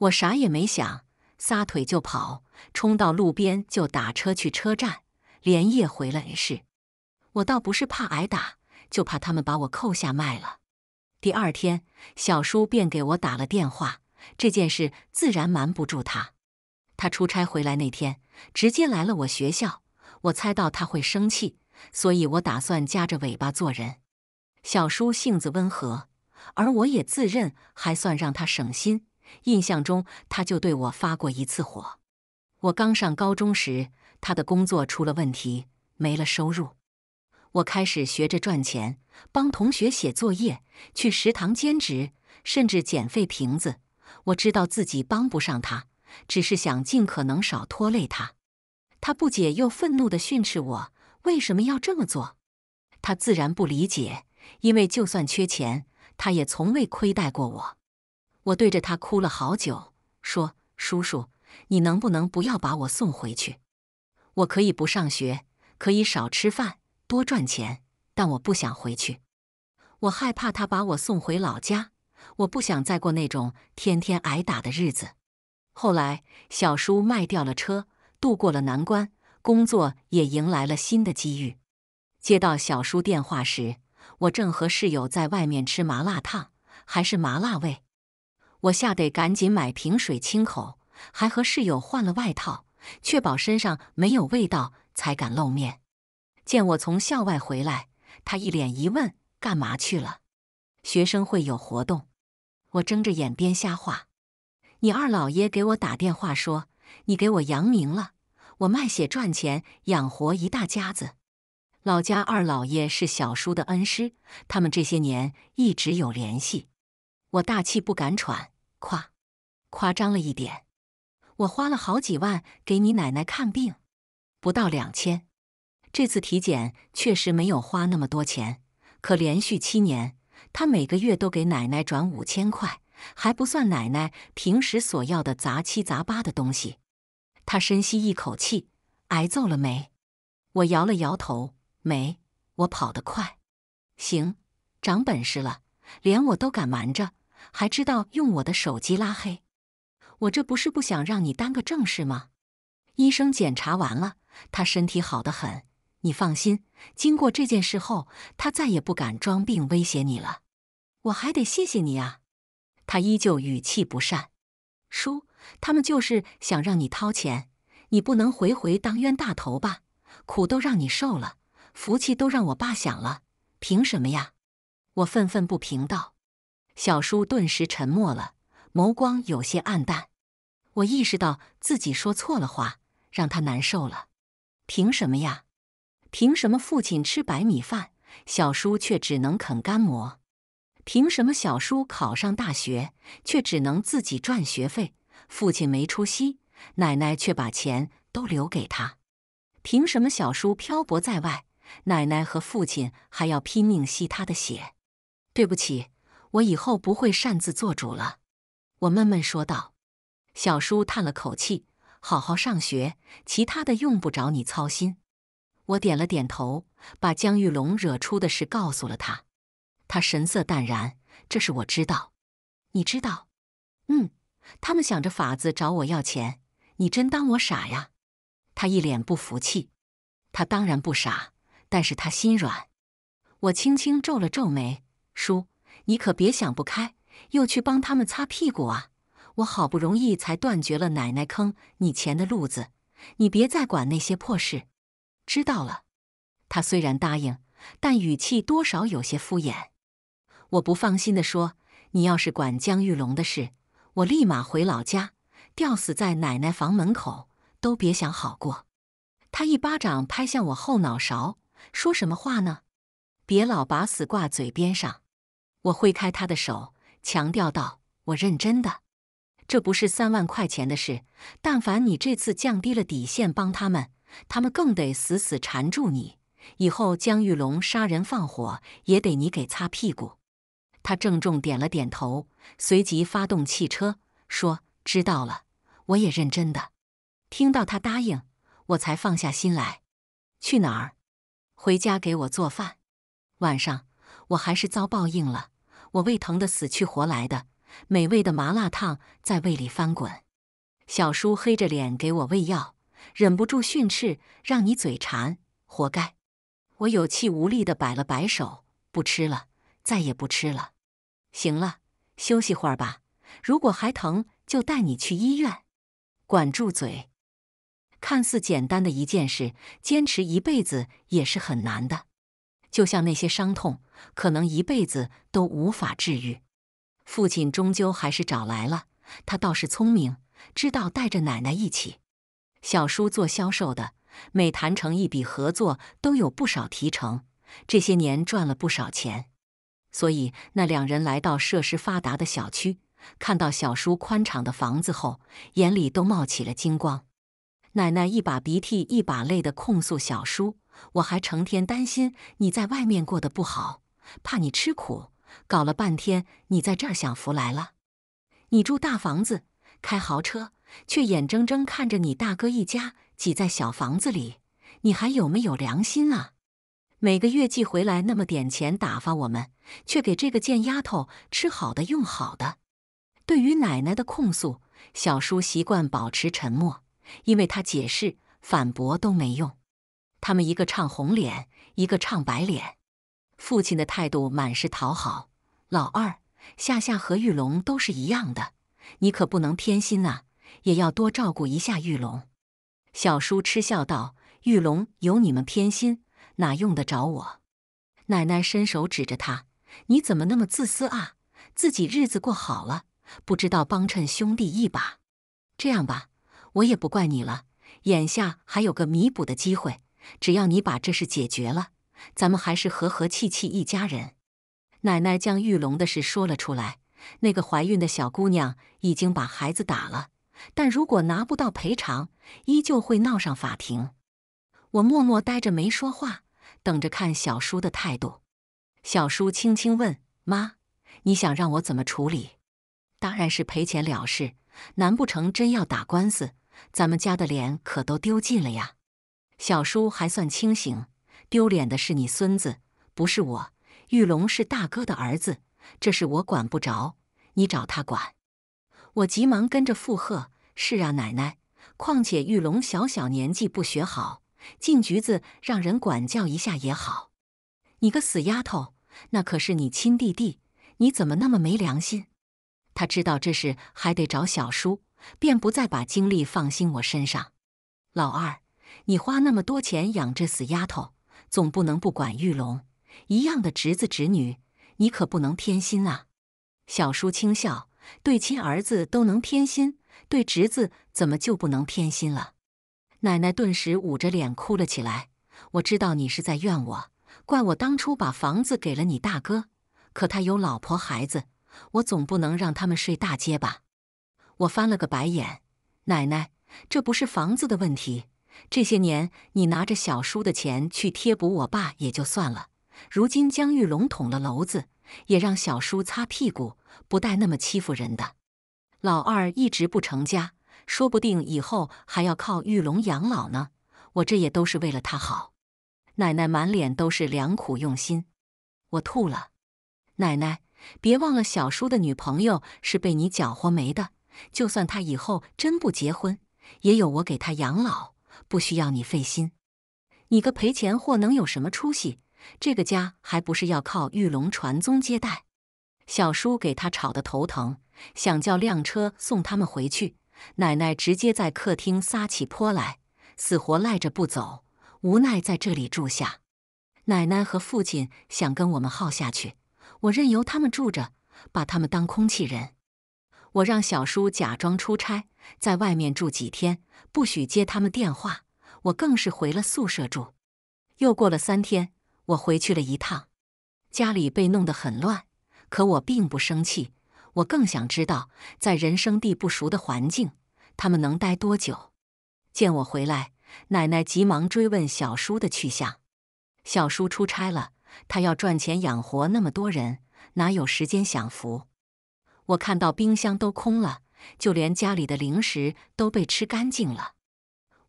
我啥也没想，撒腿就跑，冲到路边就打车去车站，连夜回了市。我倒不是怕挨打，就怕他们把我扣下卖了。第二天，小叔便给我打了电话，这件事自然瞒不住他。他出差回来那天，直接来了我学校。我猜到他会生气，所以我打算夹着尾巴做人。小叔性子温和，而我也自认还算让他省心。印象中，他就对我发过一次火。我刚上高中时，他的工作出了问题，没了收入。我开始学着赚钱，帮同学写作业，去食堂兼职，甚至捡废瓶子。我知道自己帮不上他，只是想尽可能少拖累他。他不解又愤怒地训斥我：“为什么要这么做？”他自然不理解，因为就算缺钱，他也从未亏待过我。我对着他哭了好久，说：“叔叔，你能不能不要把我送回去？我可以不上学，可以少吃饭，多赚钱，但我不想回去。我害怕他把我送回老家，我不想再过那种天天挨打的日子。”后来，小叔卖掉了车，度过了难关，工作也迎来了新的机遇。接到小叔电话时，我正和室友在外面吃麻辣烫，还是麻辣味。我吓得赶紧买瓶水清口，还和室友换了外套，确保身上没有味道，才敢露面。见我从校外回来，他一脸疑问：“干嘛去了？”学生会有活动，我睁着眼编瞎话：“你二老爷给我打电话说，你给我扬名了，我卖血赚钱养活一大家子。老家二老爷是小叔的恩师，他们这些年一直有联系。”我大气不敢喘，夸夸张了一点。我花了好几万给你奶奶看病，不到两千。这次体检确实没有花那么多钱，可连续七年，他每个月都给奶奶转五千块，还不算奶奶平时所要的杂七杂八的东西。他深吸一口气，挨揍了没？我摇了摇头，没。我跑得快，行，长本事了，连我都敢瞒着。还知道用我的手机拉黑，我这不是不想让你耽搁正事吗？医生检查完了，他身体好得很，你放心。经过这件事后，他再也不敢装病威胁你了。我还得谢谢你啊！他依旧语气不善。叔，他们就是想让你掏钱，你不能回回当冤大头吧？苦都让你受了，福气都让我爸享了，凭什么呀？我愤愤不平道。小叔顿时沉默了，眸光有些暗淡。我意识到自己说错了话，让他难受了。凭什么呀？凭什么父亲吃白米饭，小叔却只能啃干馍？凭什么小叔考上大学，却只能自己赚学费？父亲没出息，奶奶却把钱都留给他？凭什么小叔漂泊在外，奶奶和父亲还要拼命吸他的血？对不起。我以后不会擅自做主了，我闷闷说道。小叔叹了口气：“好好上学，其他的用不着你操心。”我点了点头，把江玉龙惹出的事告诉了他。他神色淡然：“这事我知道，你知道？嗯，他们想着法子找我要钱，你真当我傻呀？”他一脸不服气。他当然不傻，但是他心软。我轻轻皱了皱眉：“叔。”你可别想不开，又去帮他们擦屁股啊！我好不容易才断绝了奶奶坑你钱的路子，你别再管那些破事。知道了。他虽然答应，但语气多少有些敷衍。我不放心的说：“你要是管江玉龙的事，我立马回老家，吊死在奶奶房门口都别想好过。”他一巴掌拍向我后脑勺：“说什么话呢？别老把死挂嘴边上。”我挥开他的手，强调道：“我认真的，这不是三万块钱的事。但凡你这次降低了底线帮他们，他们更得死死缠住你。以后江玉龙杀人放火也得你给擦屁股。”他郑重点了点头，随即发动汽车，说：“知道了，我也认真的。”听到他答应，我才放下心来。去哪儿？回家给我做饭。晚上，我还是遭报应了。我胃疼的死去活来的，美味的麻辣烫在胃里翻滚。小叔黑着脸给我喂药，忍不住训斥：“让你嘴馋，活该！”我有气无力的摆了摆手：“不吃了，再也不吃了。”行了，休息会儿吧。如果还疼，就带你去医院。管住嘴，看似简单的一件事，坚持一辈子也是很难的。就像那些伤痛，可能一辈子都无法治愈。父亲终究还是找来了，他倒是聪明，知道带着奶奶一起。小叔做销售的，每谈成一笔合作都有不少提成，这些年赚了不少钱。所以那两人来到设施发达的小区，看到小叔宽敞的房子后，眼里都冒起了金光。奶奶一把鼻涕一把泪的控诉小叔：“我还成天担心你在外面过得不好，怕你吃苦，搞了半天你在这儿享福来了。你住大房子，开豪车，却眼睁睁看着你大哥一家挤在小房子里，你还有没有良心啊？每个月寄回来那么点钱打发我们，却给这个贱丫头吃好的用好的。”对于奶奶的控诉，小叔习惯保持沉默。因为他解释、反驳都没用，他们一个唱红脸，一个唱白脸。父亲的态度满是讨好。老二夏夏和玉龙都是一样的，你可不能偏心啊，也要多照顾一下玉龙。小叔嗤笑道：“玉龙有你们偏心，哪用得着我？”奶奶伸手指着他：“你怎么那么自私啊？自己日子过好了，不知道帮衬兄弟一把？这样吧。”我也不怪你了，眼下还有个弥补的机会，只要你把这事解决了，咱们还是和和气气一家人。奶奶将玉龙的事说了出来，那个怀孕的小姑娘已经把孩子打了，但如果拿不到赔偿，依旧会闹上法庭。我默默呆着没说话，等着看小叔的态度。小叔轻轻问：“妈，你想让我怎么处理？”当然是赔钱了事，难不成真要打官司？咱们家的脸可都丢尽了呀！小叔还算清醒，丢脸的是你孙子，不是我。玉龙是大哥的儿子，这事我管不着，你找他管。我急忙跟着附和：“是啊，奶奶。况且玉龙小小年纪不学好，进局子让人管教一下也好。”你个死丫头，那可是你亲弟弟，你怎么那么没良心？他知道这事还得找小叔。便不再把精力放心我身上。老二，你花那么多钱养这死丫头，总不能不管玉龙。一样的侄子侄女，你可不能偏心啊！小叔轻笑，对亲儿子都能偏心，对侄子怎么就不能偏心了？奶奶顿时捂着脸哭了起来。我知道你是在怨我，怪我当初把房子给了你大哥，可他有老婆孩子，我总不能让他们睡大街吧。我翻了个白眼，奶奶，这不是房子的问题。这些年你拿着小叔的钱去贴补我爸也就算了，如今江玉龙捅了娄子，也让小叔擦屁股，不带那么欺负人的。老二一直不成家，说不定以后还要靠玉龙养老呢。我这也都是为了他好。奶奶满脸都是良苦用心，我吐了。奶奶，别忘了小叔的女朋友是被你搅和没的。就算他以后真不结婚，也有我给他养老，不需要你费心。你个赔钱货能有什么出息？这个家还不是要靠玉龙传宗接代？小叔给他吵得头疼，想叫辆车送他们回去。奶奶直接在客厅撒起泼来，死活赖着不走，无奈在这里住下。奶奶和父亲想跟我们耗下去，我任由他们住着，把他们当空气人。我让小叔假装出差，在外面住几天，不许接他们电话。我更是回了宿舍住。又过了三天，我回去了一趟，家里被弄得很乱，可我并不生气。我更想知道，在人生地不熟的环境，他们能待多久？见我回来，奶奶急忙追问小叔的去向。小叔出差了，他要赚钱养活那么多人，哪有时间享福？我看到冰箱都空了，就连家里的零食都被吃干净了。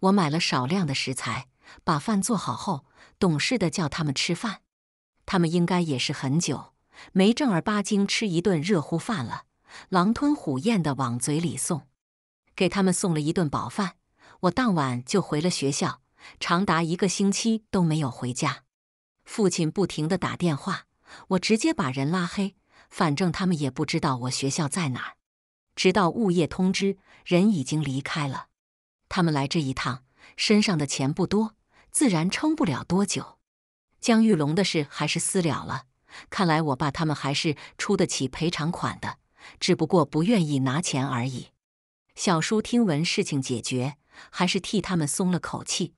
我买了少量的食材，把饭做好后，懂事的叫他们吃饭。他们应该也是很久没正儿八经吃一顿热乎饭了，狼吞虎咽的往嘴里送。给他们送了一顿饱饭，我当晚就回了学校，长达一个星期都没有回家。父亲不停的打电话，我直接把人拉黑。反正他们也不知道我学校在哪儿，直到物业通知，人已经离开了。他们来这一趟，身上的钱不多，自然撑不了多久。江玉龙的事还是私了了，看来我爸他们还是出得起赔偿款的，只不过不愿意拿钱而已。小叔听闻事情解决，还是替他们松了口气。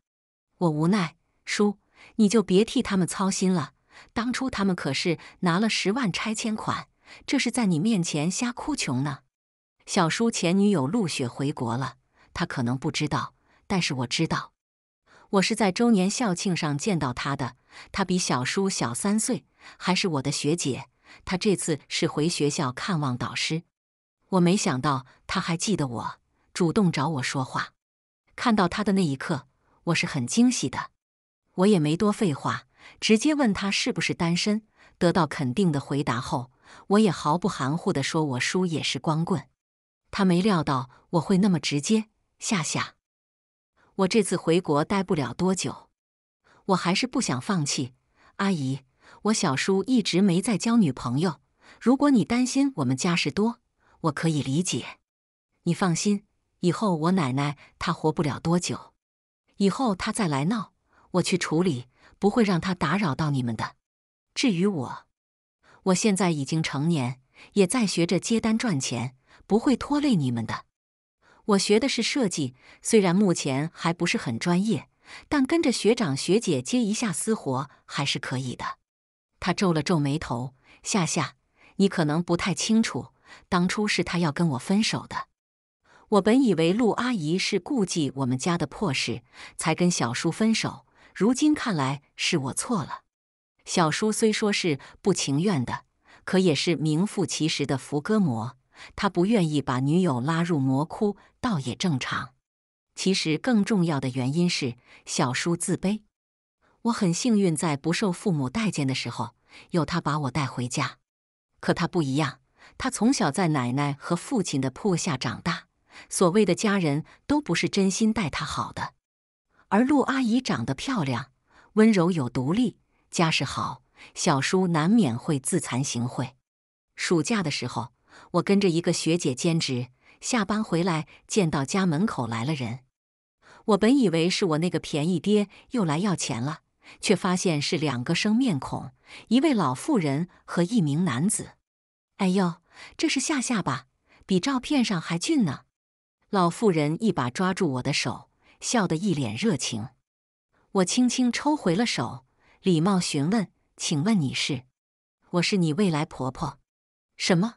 我无奈，叔，你就别替他们操心了。当初他们可是拿了十万拆迁款，这是在你面前瞎哭穷呢。小叔前女友陆雪回国了，他可能不知道，但是我知道，我是在周年校庆上见到他的。他比小叔小三岁，还是我的学姐。他这次是回学校看望导师。我没想到他还记得我，主动找我说话。看到他的那一刻，我是很惊喜的。我也没多废话。直接问他是不是单身，得到肯定的回答后，我也毫不含糊的说：“我叔也是光棍。”他没料到我会那么直接。夏夏，我这次回国待不了多久，我还是不想放弃。阿姨，我小叔一直没再交女朋友。如果你担心我们家事多，我可以理解。你放心，以后我奶奶她活不了多久，以后她再来闹，我去处理。不会让他打扰到你们的。至于我，我现在已经成年，也在学着接单赚钱，不会拖累你们的。我学的是设计，虽然目前还不是很专业，但跟着学长学姐接一下私活还是可以的。他皱了皱眉头：“夏夏，你可能不太清楚，当初是他要跟我分手的。我本以为陆阿姨是顾忌我们家的破事，才跟小叔分手。”如今看来是我错了。小叔虽说是不情愿的，可也是名副其实的福哥魔。他不愿意把女友拉入魔窟，倒也正常。其实更重要的原因是小叔自卑。我很幸运，在不受父母待见的时候，有他把我带回家。可他不一样，他从小在奶奶和父亲的铺下长大，所谓的家人都不是真心待他好的。而陆阿姨长得漂亮，温柔有独立，家世好，小叔难免会自惭形秽。暑假的时候，我跟着一个学姐兼职，下班回来见到家门口来了人，我本以为是我那个便宜爹又来要钱了，却发现是两个生面孔，一位老妇人和一名男子。哎呦，这是夏夏吧？比照片上还俊呢！老妇人一把抓住我的手。笑得一脸热情，我轻轻抽回了手，礼貌询问：“请问你是？我是你未来婆婆。”“什么？”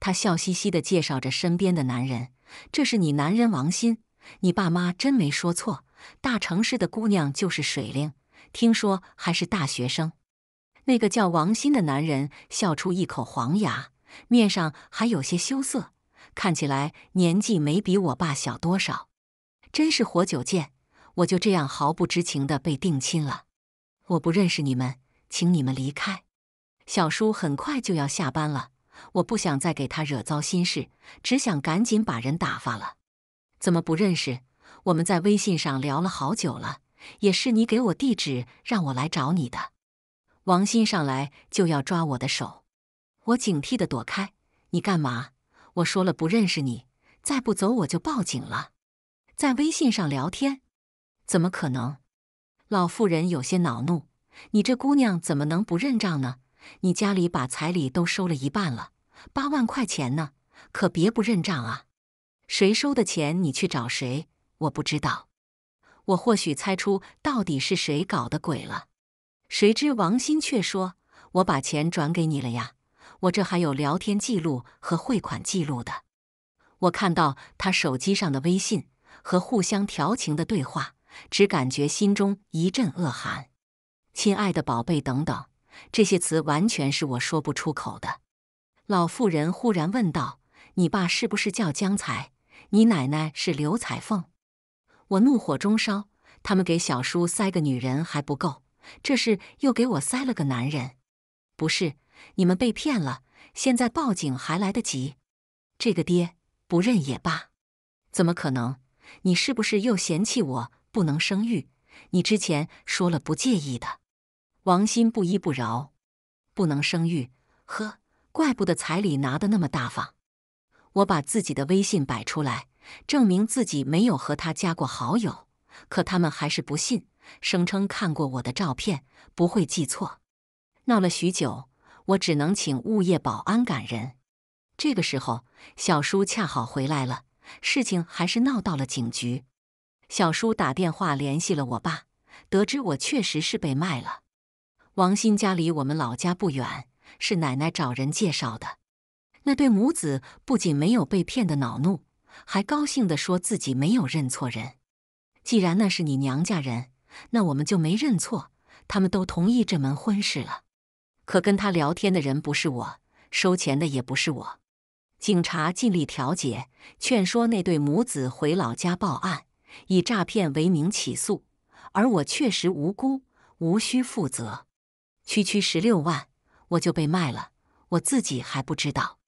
她笑嘻嘻的介绍着身边的男人：“这是你男人王鑫，你爸妈真没说错，大城市的姑娘就是水灵，听说还是大学生。”那个叫王鑫的男人笑出一口黄牙，面上还有些羞涩，看起来年纪没比我爸小多少。真是活久见！我就这样毫不知情的被定亲了。我不认识你们，请你们离开。小叔很快就要下班了，我不想再给他惹糟心事，只想赶紧把人打发了。怎么不认识？我们在微信上聊了好久了，也是你给我地址让我来找你的。王鑫上来就要抓我的手，我警惕的躲开。你干嘛？我说了不认识你，再不走我就报警了。在微信上聊天，怎么可能？老妇人有些恼怒：“你这姑娘怎么能不认账呢？你家里把彩礼都收了一半了，八万块钱呢，可别不认账啊！谁收的钱你去找谁，我不知道。我或许猜出到底是谁搞的鬼了。”谁知王鑫却说：“我把钱转给你了呀，我这还有聊天记录和汇款记录的，我看到他手机上的微信。”和互相调情的对话，只感觉心中一阵恶寒。“亲爱的宝贝，等等，这些词完全是我说不出口的。”老妇人忽然问道：“你爸是不是叫江才？你奶奶是刘彩凤？”我怒火中烧：“他们给小叔塞个女人还不够，这是又给我塞了个男人！不是，你们被骗了，现在报警还来得及。这个爹不认也罢，怎么可能？”你是不是又嫌弃我不能生育？你之前说了不介意的。王鑫不依不饶，不能生育，呵，怪不得彩礼拿得那么大方。我把自己的微信摆出来，证明自己没有和他加过好友，可他们还是不信，声称看过我的照片，不会记错。闹了许久，我只能请物业保安赶人。这个时候，小叔恰好回来了。事情还是闹到了警局，小叔打电话联系了我爸，得知我确实是被卖了。王鑫家离我们老家不远，是奶奶找人介绍的。那对母子不仅没有被骗的恼怒，还高兴地说自己没有认错人。既然那是你娘家人，那我们就没认错。他们都同意这门婚事了。可跟他聊天的人不是我，收钱的也不是我。警察尽力调解，劝说那对母子回老家报案，以诈骗为名起诉。而我确实无辜，无需负责。区区十六万，我就被卖了，我自己还不知道。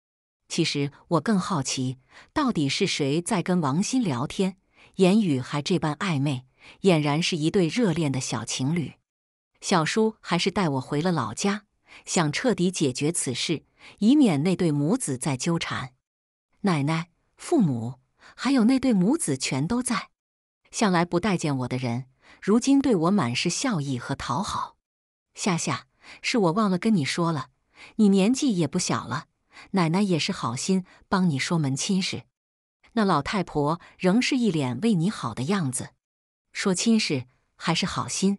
其实我更好奇，到底是谁在跟王鑫聊天，言语还这般暧昧，俨然是一对热恋的小情侣。小叔还是带我回了老家，想彻底解决此事。以免那对母子再纠缠，奶奶、父母还有那对母子全都在。向来不待见我的人，如今对我满是笑意和讨好。夏夏，是我忘了跟你说了，你年纪也不小了，奶奶也是好心帮你说门亲事。那老太婆仍是一脸为你好的样子，说亲事还是好心，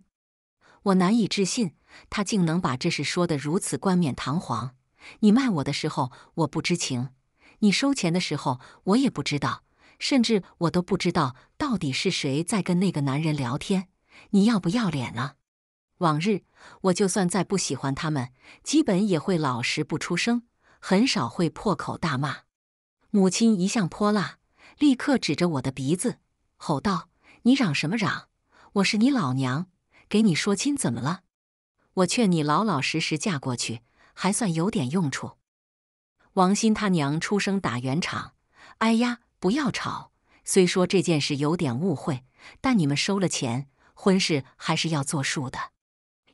我难以置信，她竟能把这事说得如此冠冕堂皇。你卖我的时候，我不知情；你收钱的时候，我也不知道；甚至我都不知道到底是谁在跟那个男人聊天。你要不要脸啊？往日我就算再不喜欢他们，基本也会老实不出声，很少会破口大骂。母亲一向泼辣，立刻指着我的鼻子吼道：“你嚷什么嚷？我是你老娘，给你说亲怎么了？我劝你老老实实嫁过去。”还算有点用处。王鑫他娘出声打圆场：“哎呀，不要吵！虽说这件事有点误会，但你们收了钱，婚事还是要作数的。”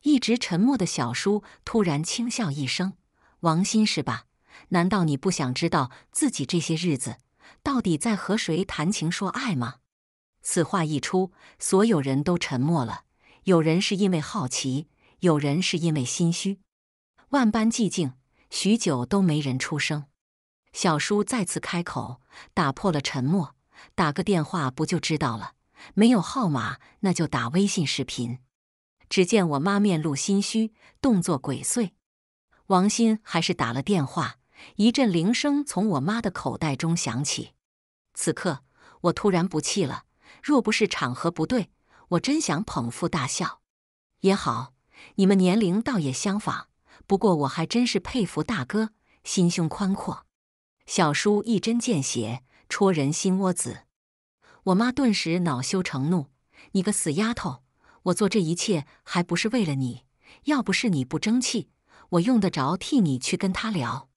一直沉默的小叔突然轻笑一声：“王鑫是吧？难道你不想知道自己这些日子到底在和谁谈情说爱吗？”此话一出，所有人都沉默了。有人是因为好奇，有人是因为心虚。万般寂静，许久都没人出声。小叔再次开口，打破了沉默：“打个电话不就知道了？没有号码，那就打微信视频。”只见我妈面露心虚，动作鬼祟。王鑫还是打了电话，一阵铃声从我妈的口袋中响起。此刻，我突然不气了。若不是场合不对，我真想捧腹大笑。也好，你们年龄倒也相仿。不过我还真是佩服大哥，心胸宽阔。小叔一针见血，戳人心窝子。我妈顿时恼羞成怒：“你个死丫头，我做这一切还不是为了你？要不是你不争气，我用得着替你去跟他聊。”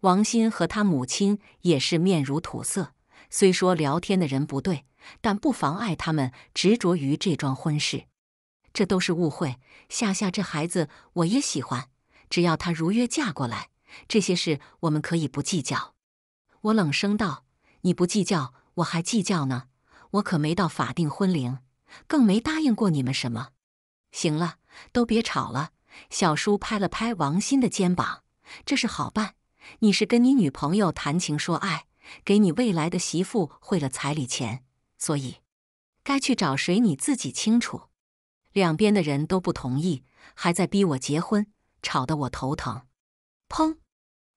王鑫和他母亲也是面如土色。虽说聊天的人不对，但不妨碍他们执着于这桩婚事。这都是误会。夏夏这孩子，我也喜欢。只要她如约嫁过来，这些事我们可以不计较。我冷声道：“你不计较，我还计较呢。我可没到法定婚龄，更没答应过你们什么。行了，都别吵了。”小叔拍了拍王鑫的肩膀：“这事好办，你是跟你女朋友谈情说爱，给你未来的媳妇汇了彩礼钱，所以该去找谁你自己清楚。两边的人都不同意，还在逼我结婚。”吵得我头疼！砰！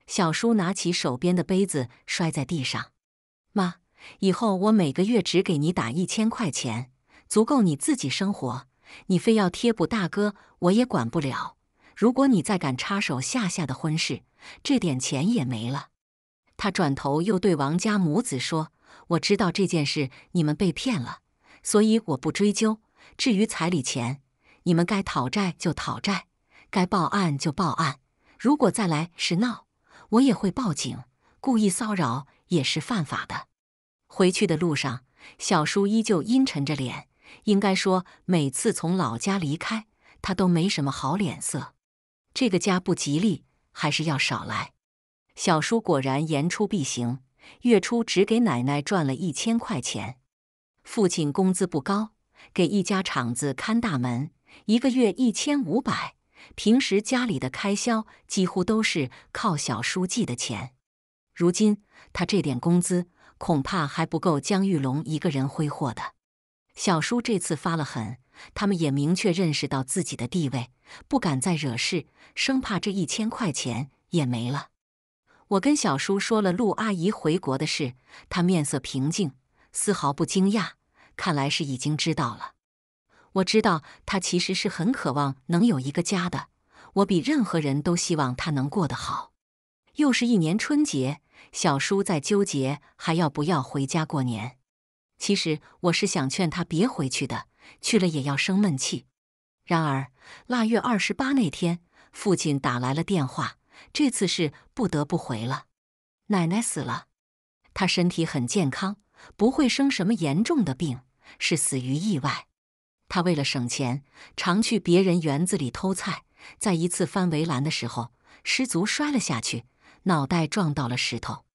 小叔拿起手边的杯子摔在地上。妈，以后我每个月只给你打一千块钱，足够你自己生活。你非要贴补大哥，我也管不了。如果你再敢插手夏夏的婚事，这点钱也没了。他转头又对王家母子说：“我知道这件事，你们被骗了，所以我不追究。至于彩礼钱，你们该讨债就讨债。”该报案就报案，如果再来是闹，我也会报警。故意骚扰也是犯法的。回去的路上，小叔依旧阴沉着脸。应该说，每次从老家离开，他都没什么好脸色。这个家不吉利，还是要少来。小叔果然言出必行，月初只给奶奶赚了一千块钱。父亲工资不高，给一家厂子看大门，一个月一千五百。平时家里的开销几乎都是靠小叔寄的钱，如今他这点工资恐怕还不够江玉龙一个人挥霍的。小叔这次发了狠，他们也明确认识到自己的地位，不敢再惹事，生怕这一千块钱也没了。我跟小叔说了陆阿姨回国的事，他面色平静，丝毫不惊讶，看来是已经知道了。我知道他其实是很渴望能有一个家的，我比任何人都希望他能过得好。又是一年春节，小叔在纠结还要不要回家过年。其实我是想劝他别回去的，去了也要生闷气。然而腊月二十八那天，父亲打来了电话，这次是不得不回了。奶奶死了，他身体很健康，不会生什么严重的病，是死于意外。他为了省钱，常去别人园子里偷菜。在一次翻围栏的时候，失足摔了下去，脑袋撞到了石头。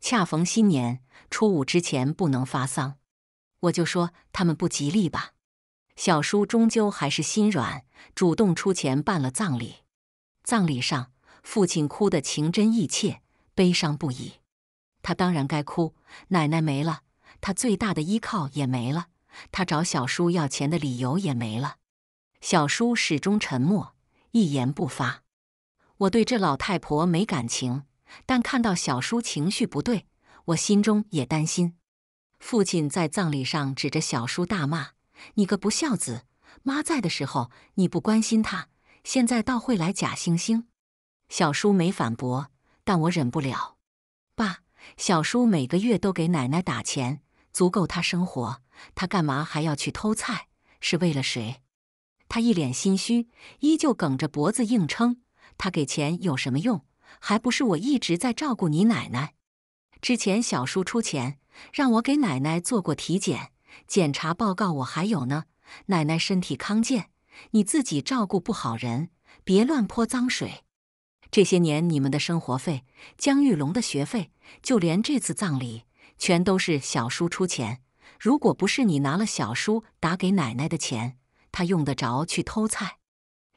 恰逢新年初五之前不能发丧，我就说他们不吉利吧。小叔终究还是心软，主动出钱办了葬礼。葬礼上，父亲哭得情真意切，悲伤不已。他当然该哭，奶奶没了，他最大的依靠也没了。他找小叔要钱的理由也没了，小叔始终沉默，一言不发。我对这老太婆没感情，但看到小叔情绪不对，我心中也担心。父亲在葬礼上指着小叔大骂：“你个不孝子！妈在的时候你不关心她，现在倒会来假惺惺。”小叔没反驳，但我忍不了。爸，小叔每个月都给奶奶打钱，足够他生活。他干嘛还要去偷菜？是为了谁？他一脸心虚，依旧梗着脖子硬撑。他给钱有什么用？还不是我一直在照顾你奶奶。之前小叔出钱让我给奶奶做过体检，检查报告我还有呢。奶奶身体康健，你自己照顾不好人，别乱泼脏水。这些年你们的生活费、江玉龙的学费，就连这次葬礼，全都是小叔出钱。如果不是你拿了小叔打给奶奶的钱，他用得着去偷菜？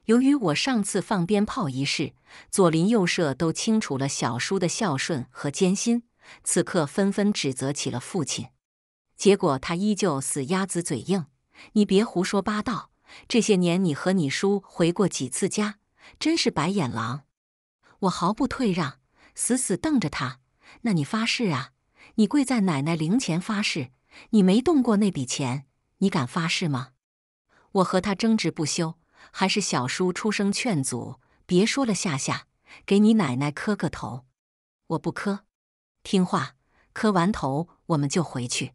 由于我上次放鞭炮一事，左邻右舍都清楚了小叔的孝顺和艰辛，此刻纷纷指责起了父亲。结果他依旧死鸭子嘴硬。你别胡说八道！这些年你和你叔回过几次家？真是白眼狼！我毫不退让，死死瞪着他。那你发誓啊！你跪在奶奶灵前发誓！你没动过那笔钱，你敢发誓吗？我和他争执不休，还是小叔出声劝阻。别说了，夏夏，给你奶奶磕个头。我不磕，听话，磕完头我们就回去。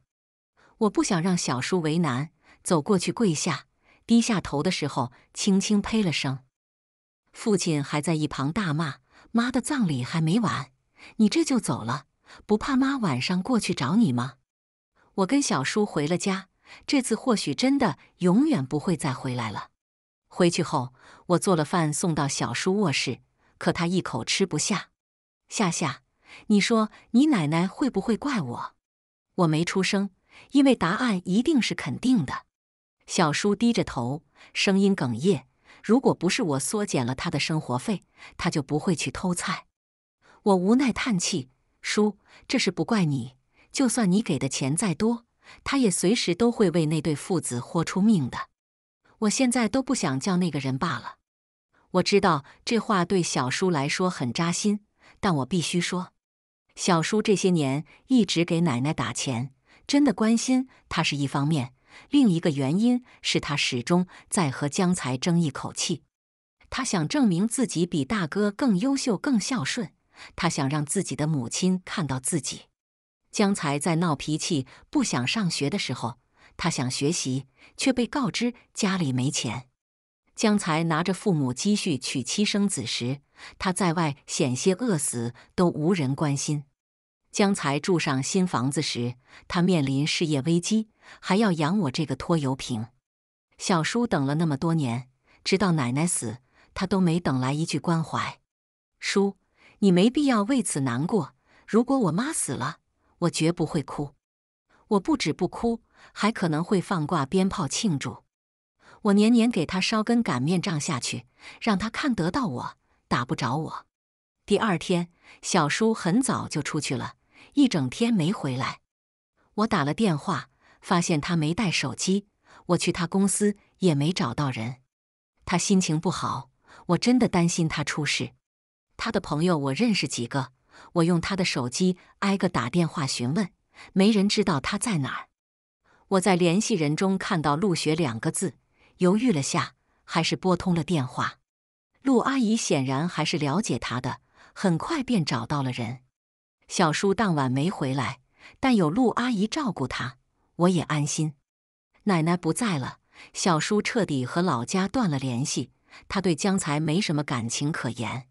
我不想让小叔为难，走过去跪下，低下头的时候，轻轻呸了声。父亲还在一旁大骂：“妈的葬礼还没完，你这就走了，不怕妈晚上过去找你吗？”我跟小叔回了家，这次或许真的永远不会再回来了。回去后，我做了饭送到小叔卧室，可他一口吃不下。夏夏，你说你奶奶会不会怪我？我没出声，因为答案一定是肯定的。小叔低着头，声音哽咽：“如果不是我缩减了他的生活费，他就不会去偷菜。”我无奈叹气：“叔，这事不怪你。”就算你给的钱再多，他也随时都会为那对父子豁出命的。我现在都不想叫那个人罢了。我知道这话对小叔来说很扎心，但我必须说，小叔这些年一直给奶奶打钱，真的关心他是一方面，另一个原因是他始终在和江才争一口气。他想证明自己比大哥更优秀、更孝顺，他想让自己的母亲看到自己。江才在闹脾气、不想上学的时候，他想学习，却被告知家里没钱。江才拿着父母积蓄娶妻生子时，他在外险些饿死，都无人关心。江才住上新房子时，他面临事业危机，还要养我这个拖油瓶。小叔等了那么多年，直到奶奶死，他都没等来一句关怀。叔，你没必要为此难过。如果我妈死了，我绝不会哭，我不止不哭，还可能会放挂鞭炮庆祝。我年年给他烧根擀面杖下去，让他看得到我，打不着我。第二天，小叔很早就出去了，一整天没回来。我打了电话，发现他没带手机。我去他公司也没找到人。他心情不好，我真的担心他出事。他的朋友我认识几个。我用他的手机挨个打电话询问，没人知道他在哪儿。我在联系人中看到“陆雪”两个字，犹豫了下，还是拨通了电话。陆阿姨显然还是了解他的，很快便找到了人。小叔当晚没回来，但有陆阿姨照顾他，我也安心。奶奶不在了，小叔彻底和老家断了联系。他对江才没什么感情可言，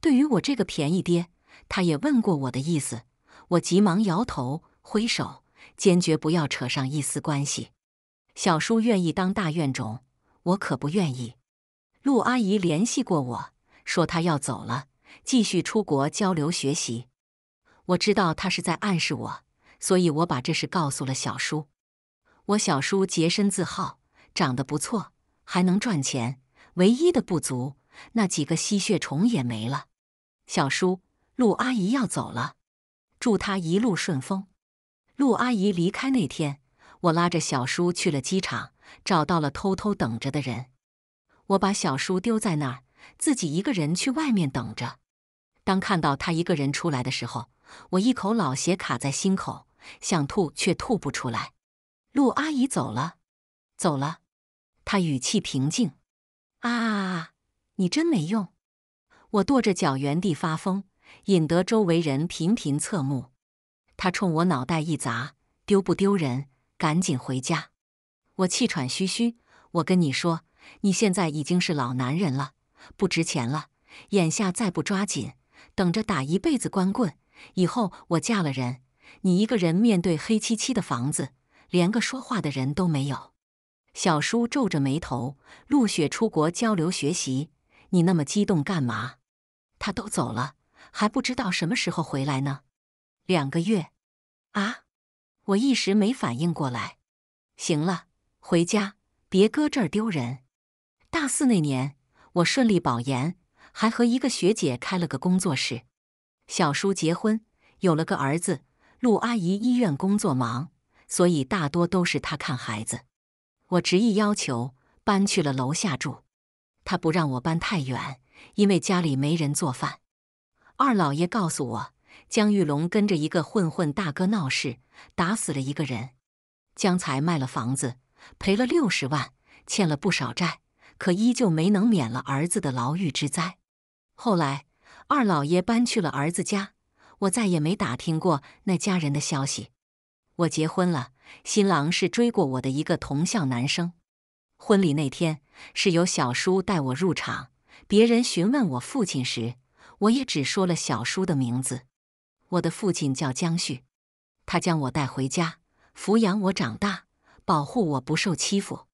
对于我这个便宜爹。他也问过我的意思，我急忙摇头挥手，坚决不要扯上一丝关系。小叔愿意当大院种，我可不愿意。陆阿姨联系过我，说她要走了，继续出国交流学习。我知道她是在暗示我，所以我把这事告诉了小叔。我小叔洁身自好，长得不错，还能赚钱，唯一的不足，那几个吸血虫也没了。小叔。陆阿姨要走了，祝她一路顺风。陆阿姨离开那天，我拉着小叔去了机场，找到了偷偷等着的人。我把小叔丢在那儿，自己一个人去外面等着。当看到他一个人出来的时候，我一口老血卡在心口，想吐却吐不出来。陆阿姨走了，走了。她语气平静：“啊，你真没用。”我跺着脚原地发疯。引得周围人频频侧目。他冲我脑袋一砸：“丢不丢人？赶紧回家！”我气喘吁吁：“我跟你说，你现在已经是老男人了，不值钱了。眼下再不抓紧，等着打一辈子光棍。以后我嫁了人，你一个人面对黑漆漆的房子，连个说话的人都没有。”小叔皱着眉头：“陆雪出国交流学习，你那么激动干嘛？他都走了。”还不知道什么时候回来呢，两个月，啊！我一时没反应过来。行了，回家，别搁这儿丢人。大四那年，我顺利保研，还和一个学姐开了个工作室。小叔结婚，有了个儿子。陆阿姨医院工作忙，所以大多都是她看孩子。我执意要求搬去了楼下住，她不让我搬太远，因为家里没人做饭。二老爷告诉我，江玉龙跟着一个混混大哥闹事，打死了一个人。江才卖了房子，赔了六十万，欠了不少债，可依旧没能免了儿子的牢狱之灾。后来，二老爷搬去了儿子家，我再也没打听过那家人的消息。我结婚了，新郎是追过我的一个同校男生。婚礼那天，是由小叔带我入场。别人询问我父亲时，我也只说了小叔的名字。我的父亲叫江旭，他将我带回家，抚养我长大，保护我不受欺负。